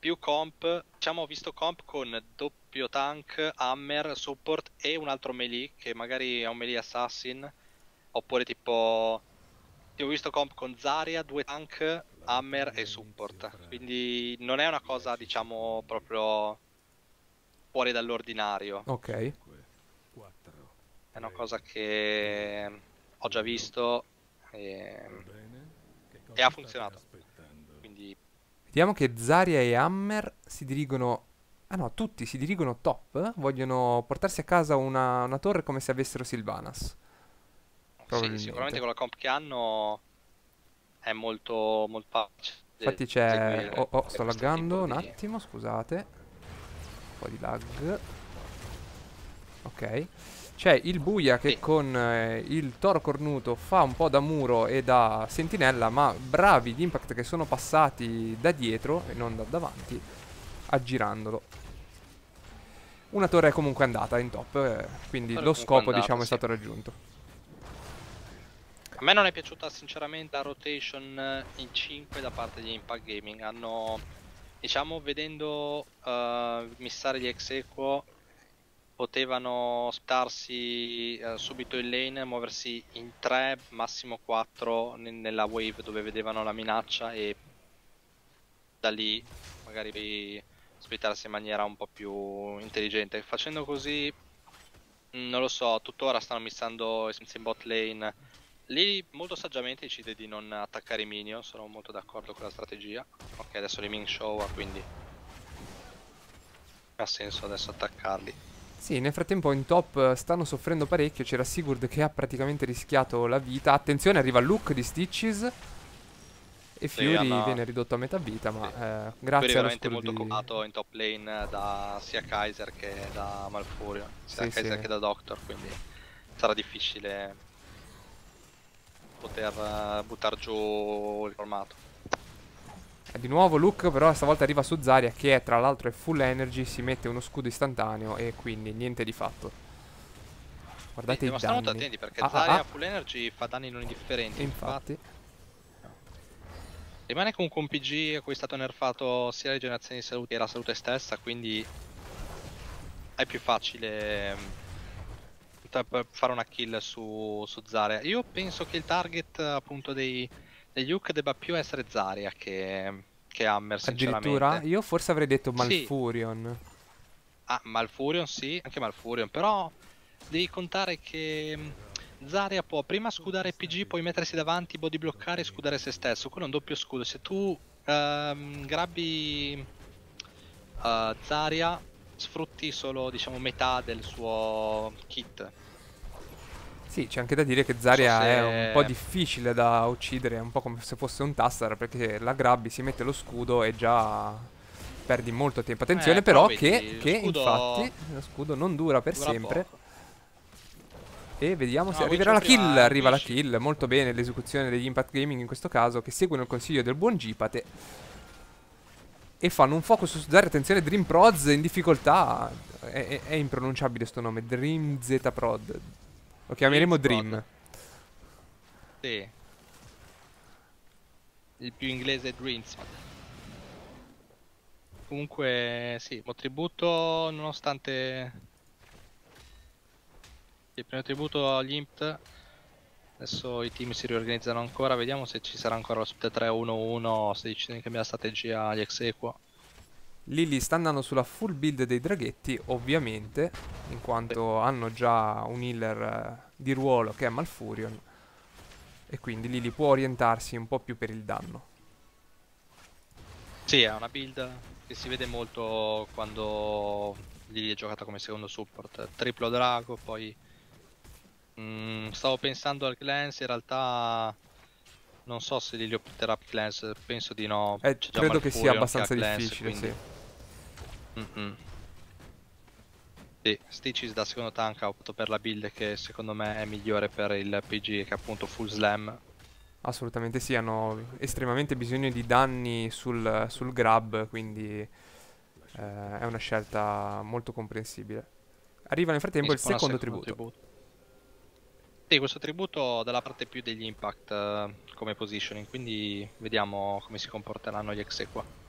S2: più comp, diciamo ho visto comp con doppio tank, hammer, support e un altro melee che magari è un melee assassin oppure tipo ti ho visto comp con Zarya, due tank, Hammer e support. Quindi non è una cosa, diciamo, proprio fuori dall'ordinario. Ok. È una cosa che ho già visto e, e ha funzionato. Quindi...
S1: Vediamo che Zarya e Hammer si dirigono... Ah no, tutti si dirigono top. Vogliono portarsi a casa una, una torre come se avessero Sylvanas. Sì, sicuramente
S2: con la comp che hanno è molto, molto facile. Infatti c'è... Oh, oh, sto
S1: laggando un di... attimo, scusate. Un po' di lag. Ok. C'è il Buia che sì. con eh, il toro cornuto fa un po' da muro e da sentinella, ma bravi gli impact che sono passati da dietro e non da davanti, aggirandolo. Una torre è comunque andata in top, eh, quindi lo scopo andato, diciamo sì. è stato raggiunto.
S2: A me non è piaciuta sinceramente la rotation eh, in 5 da parte di Impact Gaming. Hanno, diciamo, vedendo uh, eh, missare gli ex equo, potevano starsi uh, eh, subito in lane, muoversi in 3, massimo 4 nella wave dove vedevano la minaccia e da lì magari aspettarsi in maniera un po' più intelligente. Facendo così, mm, non lo so, tuttora stanno missando in bot lane Lì molto saggiamente decide di non attaccare i minion, sono molto d'accordo con la strategia. Ok, adesso li Ming Show, quindi ha senso adesso attaccarli.
S1: Sì, nel frattempo in top eh, stanno soffrendo parecchio, c'era Sigurd che ha praticamente rischiato la vita. Attenzione, arriva il look di Stitches. E Fury sì, viene ridotto a metà vita, ma sì. eh, grazie Fury veramente molto
S2: comato in top lane eh, da sia Kaiser che da Malfurion, sia sì, da Kaiser che da Doctor, quindi sarà difficile poter eh, buttare giù il formato.
S1: Eh, di nuovo Luke però stavolta arriva su Zarya che è, tra l'altro è full energy, si mette uno scudo istantaneo e quindi niente di fatto. Guardate sì, i danni. molto attenti perché ah, ah, Zarya ah.
S2: full energy fa danni non indifferenti. Infatti. infatti. Rimane comunque un PG a cui è stato nerfato sia la rigenerazione di salute che la salute stessa, quindi è più facile per, fare una kill su, su Zarya. Io penso che il target appunto dei, degli Hook debba più essere Zarya che, che Hammer, Addirittura?
S1: Io forse avrei detto Malfurion. Sì.
S2: Ah, Malfurion sì, anche Malfurion, però devi contare che Zarya può prima scudare PG, poi mettersi davanti, body bloccare e scudare se stesso. Quello è un doppio scudo. Se tu ehm, grabbi uh, eh, Zarya, sfrutti solo diciamo metà del suo kit.
S1: Sì, c'è anche da dire che Zarya so è un po' difficile da uccidere, un po' come se fosse un Tassar, perché la grabbi, si mette lo scudo e già perdi molto tempo. Attenzione eh, però che, che scudo... infatti lo scudo non dura per dura sempre. Poco. E vediamo no, se arriverà la kill, arriva la kill, molto bene l'esecuzione degli Impact Gaming in questo caso, che seguono il consiglio del buon Gipate. E fanno un focus su Zarya, attenzione, Dream Prods in difficoltà, è, è, è impronunciabile sto nome, Dream Z Prod, lo chiameremo Dream.
S2: Sì. Il più inglese è Dreamsod. Comunque, sì, mo tributo nonostante... Il primo tributo agli Imp. Adesso i team si riorganizzano ancora, vediamo se ci sarà ancora lo split 3-1-1, se decidono di cambiare strategia agli ex equo. Lily sta andando sulla full build dei draghetti, ovviamente, in quanto
S1: hanno già un healer eh, di ruolo che è Malfurion. E quindi Lily può orientarsi un po' più per il danno.
S2: Sì, è una build che si vede molto quando Lily è giocata come secondo support. Triplo drago, poi... Mm, stavo pensando al cleanse, in realtà... Non so se Lily opterà per cleanse, penso di no. Eh, credo Malfurion che sia abbastanza che cleanse, difficile, quindi... sì. Mm -hmm. Sì, Stitches da secondo tank ha optato per la build che secondo me è migliore per il PG che è appunto full slam.
S1: Assolutamente sì, hanno estremamente bisogno di danni sul, sul grab, quindi eh, è una scelta molto comprensibile. Arriva nel frattempo il secondo, secondo tributo.
S2: tributo. Sì, questo tributo dalla parte più degli impact eh, come positioning, quindi vediamo come si comporteranno gli ex qua.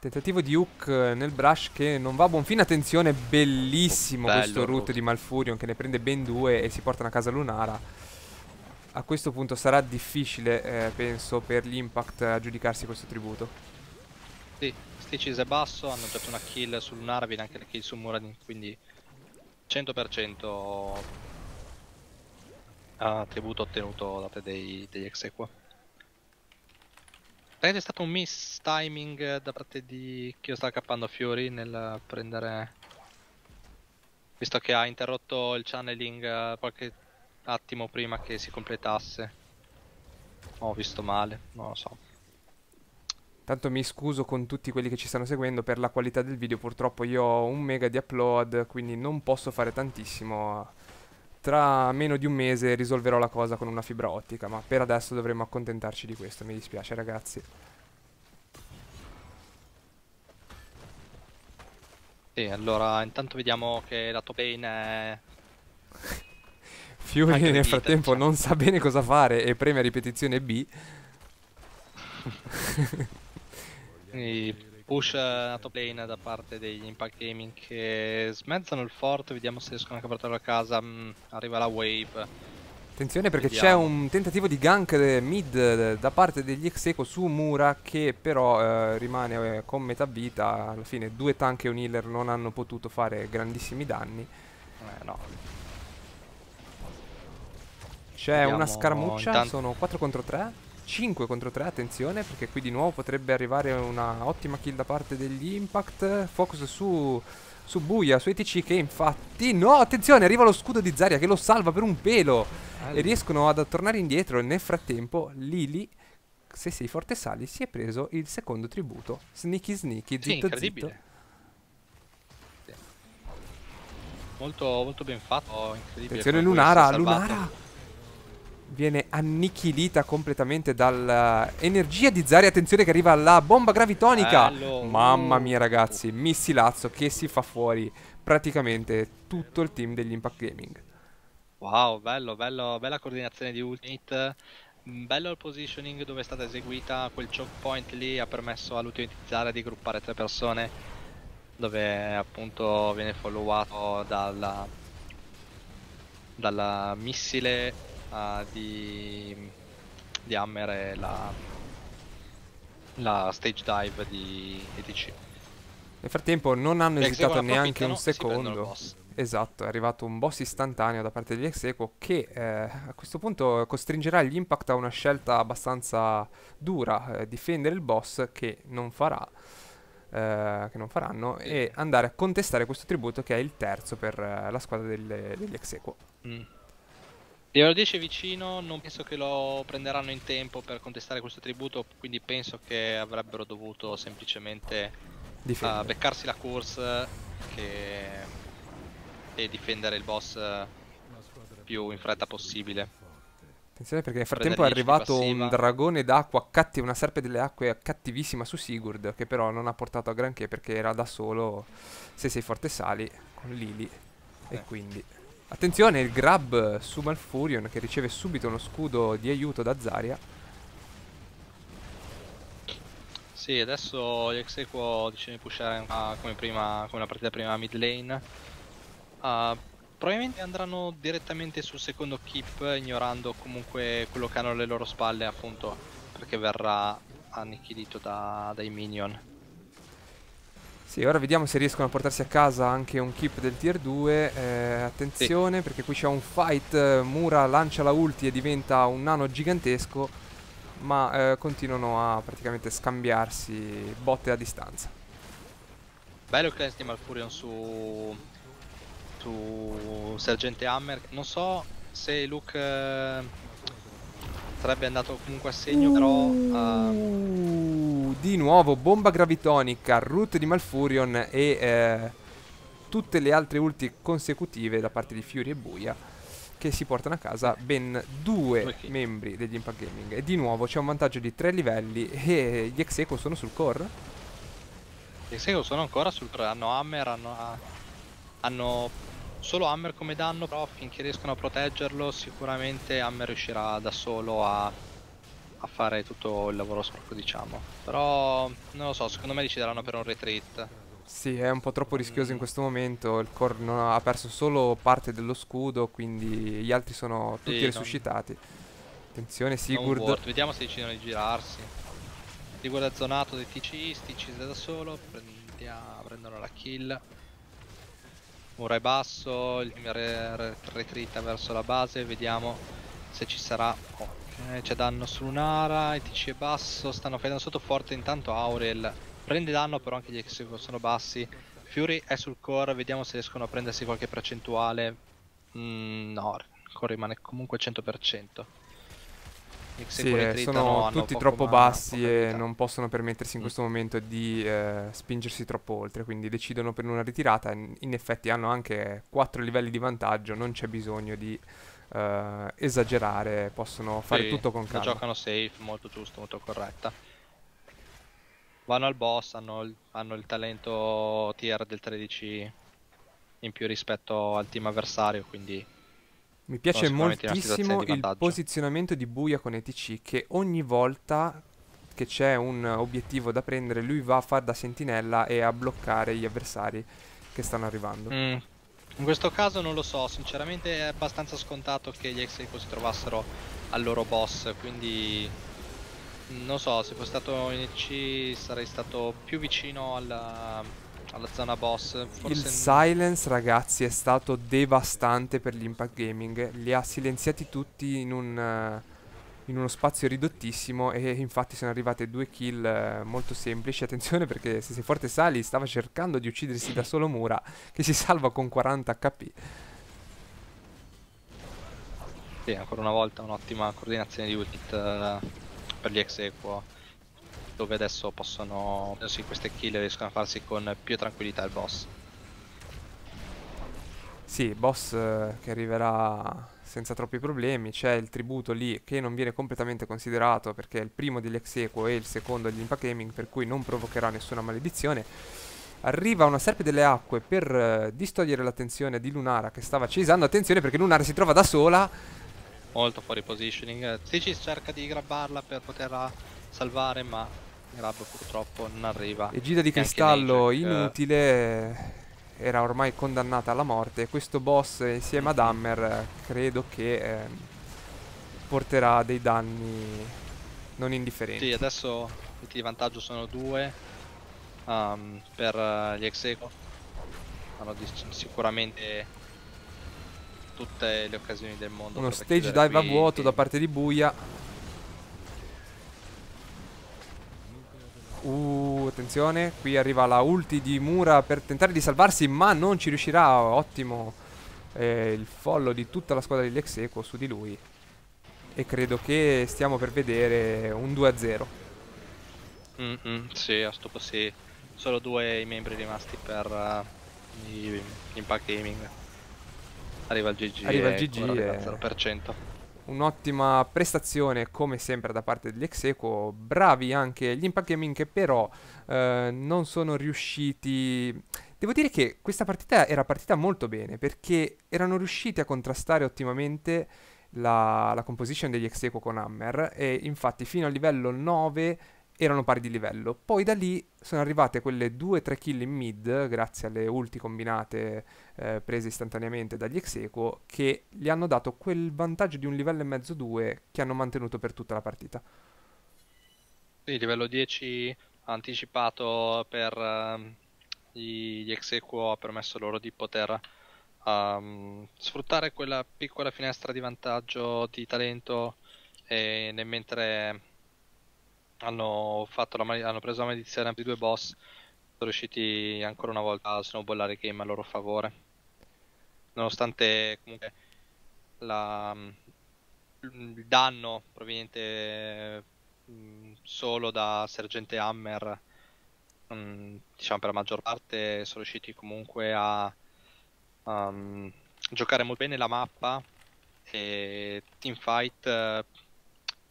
S1: Tentativo di hook eh, nel brush che non va a buon fine. Attenzione, bellissimo Bello, questo root di Malfurion che ne prende ben due e si porta a casa Lunara. A questo punto sarà difficile, eh, penso, per l'Impact aggiudicarsi questo tributo.
S2: Sì, Stitches è basso, hanno dato una kill su Lunara, viene anche la kill su Muradin, quindi 100% a tributo ottenuto da te degli ex equa. Praticamente è stato un miss timing eh, da parte di chi lo sta cappando Fiori nel prendere... Visto che ha interrotto il channeling eh, qualche attimo prima che si completasse. Ho visto male, non lo so.
S1: Tanto mi scuso con tutti quelli che ci stanno seguendo per la qualità del video, purtroppo io ho un mega di upload, quindi non posso fare tantissimo tra meno di un mese risolverò la cosa con una fibra ottica, ma per adesso dovremmo accontentarci di questo, mi dispiace ragazzi.
S2: Sì, allora intanto vediamo che la Topain è...
S1: Fury nel frattempo diciamo. non sa bene cosa fare e preme ripetizione B.
S2: Quindi push a top lane da parte degli Impact Gaming che smezzano il fort, vediamo se riescono a portarlo a casa, mm, arriva la wave. Attenzione perché c'è un
S1: tentativo di gank mid eh, da parte degli Execo su Mura che però eh, rimane eh, con metà vita, alla fine due tank e un healer non hanno potuto fare grandissimi danni. Eh, no. C'è una scaramuccia, sono 4 contro 3. 5 contro 3, attenzione, perché qui di nuovo potrebbe arrivare una ottima kill da parte degli Impact. Focus su, su Buia, su ETC che infatti... No, attenzione, arriva lo scudo di Zaria che lo salva per un pelo. Allora. E riescono ad tornare indietro. Nel frattempo, Lili, se sei forte sali, si è preso il secondo tributo. Sneaky sneaky, zitto zitto.
S2: Molto, molto ben fatto, incredibile. Attenzione Lunara, Lunara!
S1: viene annichilita completamente dall'energia eh, di Zari. Attenzione che arriva la bomba gravitonica. Allo. Mamma uh. mia ragazzi, missilazzo che si fa fuori praticamente tutto il team degli Impact Gaming.
S2: Wow, bello, bello, bella coordinazione di Ultimate. Mm, bello il positioning dove è stata eseguita, quel choke point lì ha permesso all'Ultimate Zara di gruppare tre persone dove appunto viene followato dalla, dalla missile uh, di, di Hammer e la, la stage dive di ETC.
S1: Nel frattempo non hanno esitato neanche un secondo. Esatto, è arrivato un boss istantaneo da parte degli Exequo che eh, a questo punto costringerà gli Impact a una scelta abbastanza dura, eh, difendere il boss che non farà, eh, che non faranno, e andare a contestare questo tributo che è il terzo per eh, la squadra delle, degli Exequo.
S3: Mm.
S2: Livello 10 vicino, non penso che lo prenderanno in tempo per contestare questo tributo, quindi penso che avrebbero dovuto semplicemente uh, beccarsi la corsa che... e difendere il boss più in fretta possibile.
S1: Attenzione perché nel frattempo è arrivato un dragone d'acqua, una serpe delle acque cattivissima su Sigurd, che però non ha portato a granché perché era da solo, se sei forte sali, con Lili, eh. e quindi... Attenzione, il grab su Malfurion che riceve subito uno scudo di aiuto da Zarya.
S2: Sì, adesso gli Exequo decide di pushare una, come, prima, come la partita prima mid lane. Uh, probabilmente andranno direttamente sul secondo keep, ignorando comunque quello che hanno alle loro spalle, appunto, perché verrà annichilito da, dai minion.
S1: Sì, ora vediamo se riescono a portarsi a casa anche un keep del tier 2. Eh, attenzione sì. perché qui c'è un fight, eh, Mura lancia la ulti e diventa un nano gigantesco, ma eh, continuano a praticamente scambiarsi botte a distanza.
S2: Bello il cleanse di Malfurion su, su Sergente Hammer, non so se Luke eh, sarebbe andato comunque a segno,
S1: però... Uh... Di nuovo, bomba gravitonica, root di Malfurion e eh, tutte le altre ulti consecutive da parte di Fury e Buia che si portano a casa ben due okay. membri degli Impact Gaming. E di nuovo c'è un vantaggio di tre livelli e gli Execo sono sul core?
S2: Gli Execo sono ancora sul core, hanno Hammer, hanno... Ah, hanno solo Hammer come danno, però finché riescono a proteggerlo sicuramente Hammer riuscirà da solo a, a fare tutto il lavoro sporco diciamo. Però non lo so, secondo me decideranno per un retreat.
S1: Sì, è un po' troppo rischioso in mm. questo momento, il Core ha perso solo parte dello scudo, quindi gli altri sono tutti sì, risuscitati. Non... Attenzione Sigurd.
S2: vediamo se decidono di girarsi. Sigurd è zonato dei TC, TC da solo, prendiamo, prendono la kill. Ora è basso, il mio re, re retrita verso la base, vediamo se ci sarà... Oh, c'è danno su Lunara, ETC è basso, stanno cadendo sotto forte intanto Aurel prende danno però anche gli execo sono bassi Fury è sul core, vediamo se riescono a prendersi qualche percentuale mm, no, il core rimane comunque 100% sì, eh, sono tutti troppo una, bassi
S1: e non possono permettersi in questo mm. momento di eh, spingersi troppo oltre, quindi decidono per una ritirata. In effetti hanno anche 4 livelli di vantaggio, non c'è bisogno di eh, esagerare, possono fare sì, tutto con calma. giocano
S2: safe, molto giusto, molto corretta. Vanno al boss, hanno il, hanno il talento tier del 13 in più rispetto al team avversario, quindi mi piace moltissimo il
S1: posizionamento di Buia con ETC che ogni volta che c'è un obiettivo da prendere lui va a far da sentinella e a bloccare gli avversari che stanno arrivando.
S2: Mm. In questo caso non lo so, sinceramente è abbastanza scontato che gli Execo si trovassero al loro boss, quindi non so, se fosse stato in ETC sarei stato più vicino alla, alla zona boss. Forse il
S1: silence, ragazzi, è stato devastante per l'Impact Gaming. Li ha silenziati tutti in, un, eh, in uno spazio ridottissimo e infatti sono arrivate due kill eh, molto semplici. Attenzione perché se sei forte sali stava cercando di uccidersi da solo Mura che si salva con 40 HP.
S2: Sì, ancora una volta un'ottima coordinazione di ulti eh, per gli ex equo dove adesso possono sì, queste kill riescono a farsi con più tranquillità il boss. Sì, boss
S1: eh, che arriverà senza troppi problemi, c'è il tributo lì che non viene completamente considerato perché è il primo degli Exequo e il secondo degli Impact Gaming per cui non provocherà nessuna maledizione. Arriva una serpe delle acque per eh, distogliere l'attenzione di Lunara che stava chasando, attenzione perché Lunara si trova da sola
S2: molto fuori positioning. Ticis cerca di grabbarla per poterla salvare, ma Grab purtroppo non arriva. E gira di cristallo eh.
S1: inutile era ormai condannata alla morte. Questo boss insieme ad mhm. Hammer credo che eh, porterà dei danni
S2: non indifferenti. Sì, adesso i punti di vantaggio sono due um, per eh, gli ex Execo. Hanno sicuramente tutte le occasioni del mondo. Uno stage dive a vuoto
S1: da parte di Buia. Uh, attenzione, qui arriva la ulti di Mura per tentare di salvarsi, ma non ci riuscirà. Ottimo eh, il follo di tutta la squadra di Lexeco su di lui. E credo che stiamo per vedere un 2-0.
S2: Mm -mm, sì, a sto sì. Solo due i membri rimasti per uh, Impact Gaming. Arriva il GG. Arriva il GG. E... 0%
S1: un'ottima prestazione come sempre da parte degli Execo, bravi anche gli Impact Gaming che però eh, non sono riusciti... Devo dire che questa partita era partita molto bene perché erano riusciti a contrastare ottimamente la, la composition degli Execo con Hammer e infatti fino al livello 9 erano pari di livello. Poi da lì sono arrivate quelle 2-3 kill in mid, grazie alle ulti combinate eh, prese istantaneamente dagli Exequo, che gli hanno dato quel vantaggio di un livello e mezzo 2 che hanno mantenuto per tutta la partita.
S2: Sì, livello 10 anticipato per um, ehm, gli, gli Exequo ha permesso loro di poter um, sfruttare quella piccola finestra di vantaggio di talento e mentre hanno, mal- hanno preso la maledizione di due boss. Sono riusciti ancora una volta a snowballare il game a loro favore. Nonostante comunque la, il danno proveniente mm, solo da Sergente Hammer, mm, diciamo per la maggior parte, sono riusciti comunque a um, giocare molto bene la mappa e teamfight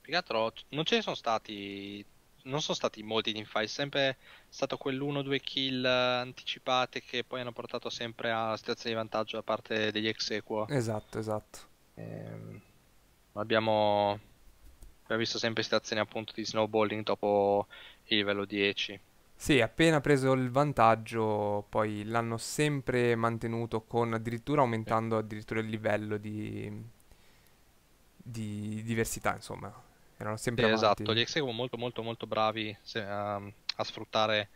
S2: più che altro non ce ne sono stati. Non sono stati molti teamfight, è sempre stato quell'1-2 kill anticipate che poi hanno portato sempre a situazioni di vantaggio da parte degli ex equo. Esatto,
S1: esatto. Ehm,
S2: abbiamo, abbiamo visto sempre situazioni appunto di snowballing dopo il livello 10.
S1: Sì, appena preso il vantaggio, poi l'hanno sempre mantenuto con addirittura aumentando addirittura il livello di, di diversità, insomma. Erano sempre sì, Esatto,
S2: gli ex Executive molto molto molto bravi se, um, a sfruttare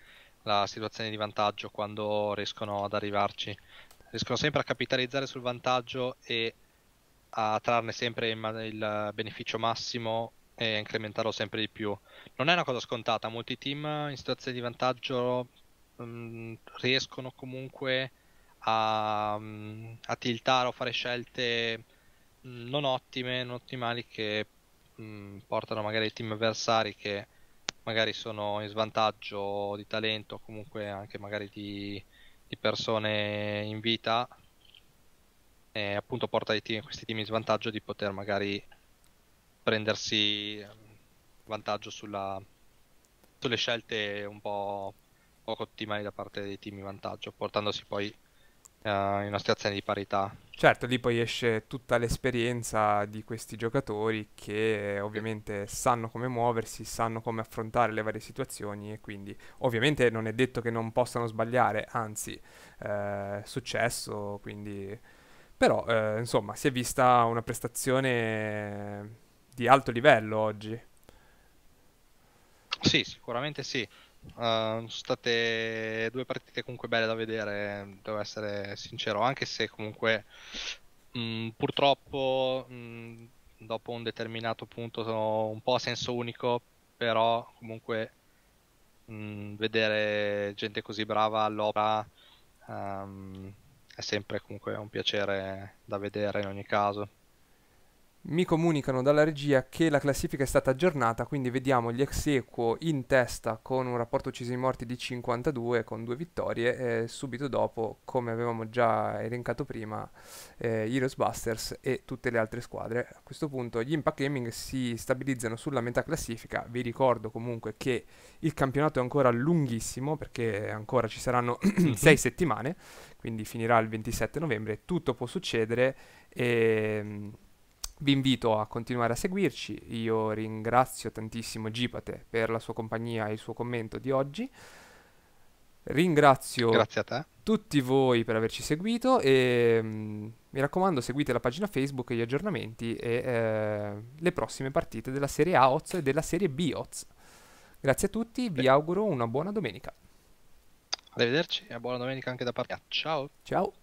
S2: la situazione di vantaggio quando riescono ad arrivarci. Riescono sempre a capitalizzare sul vantaggio e a trarne sempre il beneficio massimo e a incrementarlo sempre di più. Non è una cosa scontata, molti team in situazioni di vantaggio mh, mm, riescono comunque a, mm, a tiltare o fare scelte mm, non ottime, non ottimali che mh, mm, portano magari i team avversari che magari sono in svantaggio di talento, o comunque anche magari di, di persone in vita, e appunto porta team, questi team in svantaggio di poter magari prendersi mm, vantaggio sulla, sulle scelte un po' poco ottimali da parte dei team in vantaggio, portandosi poi uh, in una situazione di parità. Certo,
S1: lì poi esce tutta l'esperienza di questi giocatori che ovviamente sanno come muoversi, sanno come affrontare le varie situazioni e quindi ovviamente non è detto che non possano sbagliare, anzi, eh, successo, quindi... Però, eh, insomma, si è vista una prestazione di alto livello oggi.
S2: Sì, sicuramente sì. Uh, sono state due partite comunque belle da vedere, devo essere sincero, anche se comunque mh, mm, purtroppo mh, mm, dopo un determinato punto sono un po' a senso unico, però comunque mh, mm, vedere gente così brava all'opera um, è sempre comunque un piacere da vedere in ogni caso.
S1: Mi comunicano dalla regia che la classifica è stata aggiornata, quindi vediamo gli ex equo in testa con un rapporto uccisi e morti di 52 con due vittorie e subito dopo, come avevamo già elencato prima, eh, Heroes Busters e tutte le altre squadre. A questo punto gli Impact Gaming si stabilizzano sulla metà classifica, vi ricordo comunque che il campionato è ancora lunghissimo perché ancora ci saranno 6 mhm. settimane, quindi finirà il 27 novembre, tutto può succedere e ehm, vi invito a continuare a seguirci, io ringrazio tantissimo Gipate per la sua compagnia e il suo commento di oggi. Ringrazio tutti voi per averci seguito e mh, mm, mi raccomando seguite la pagina Facebook e gli aggiornamenti e eh, le prossime partite della serie A Oz e della serie B Oz. Grazie a tutti, vi auguro una buona domenica. Arrivederci e buona domenica anche da parte. Ciao. Ciao.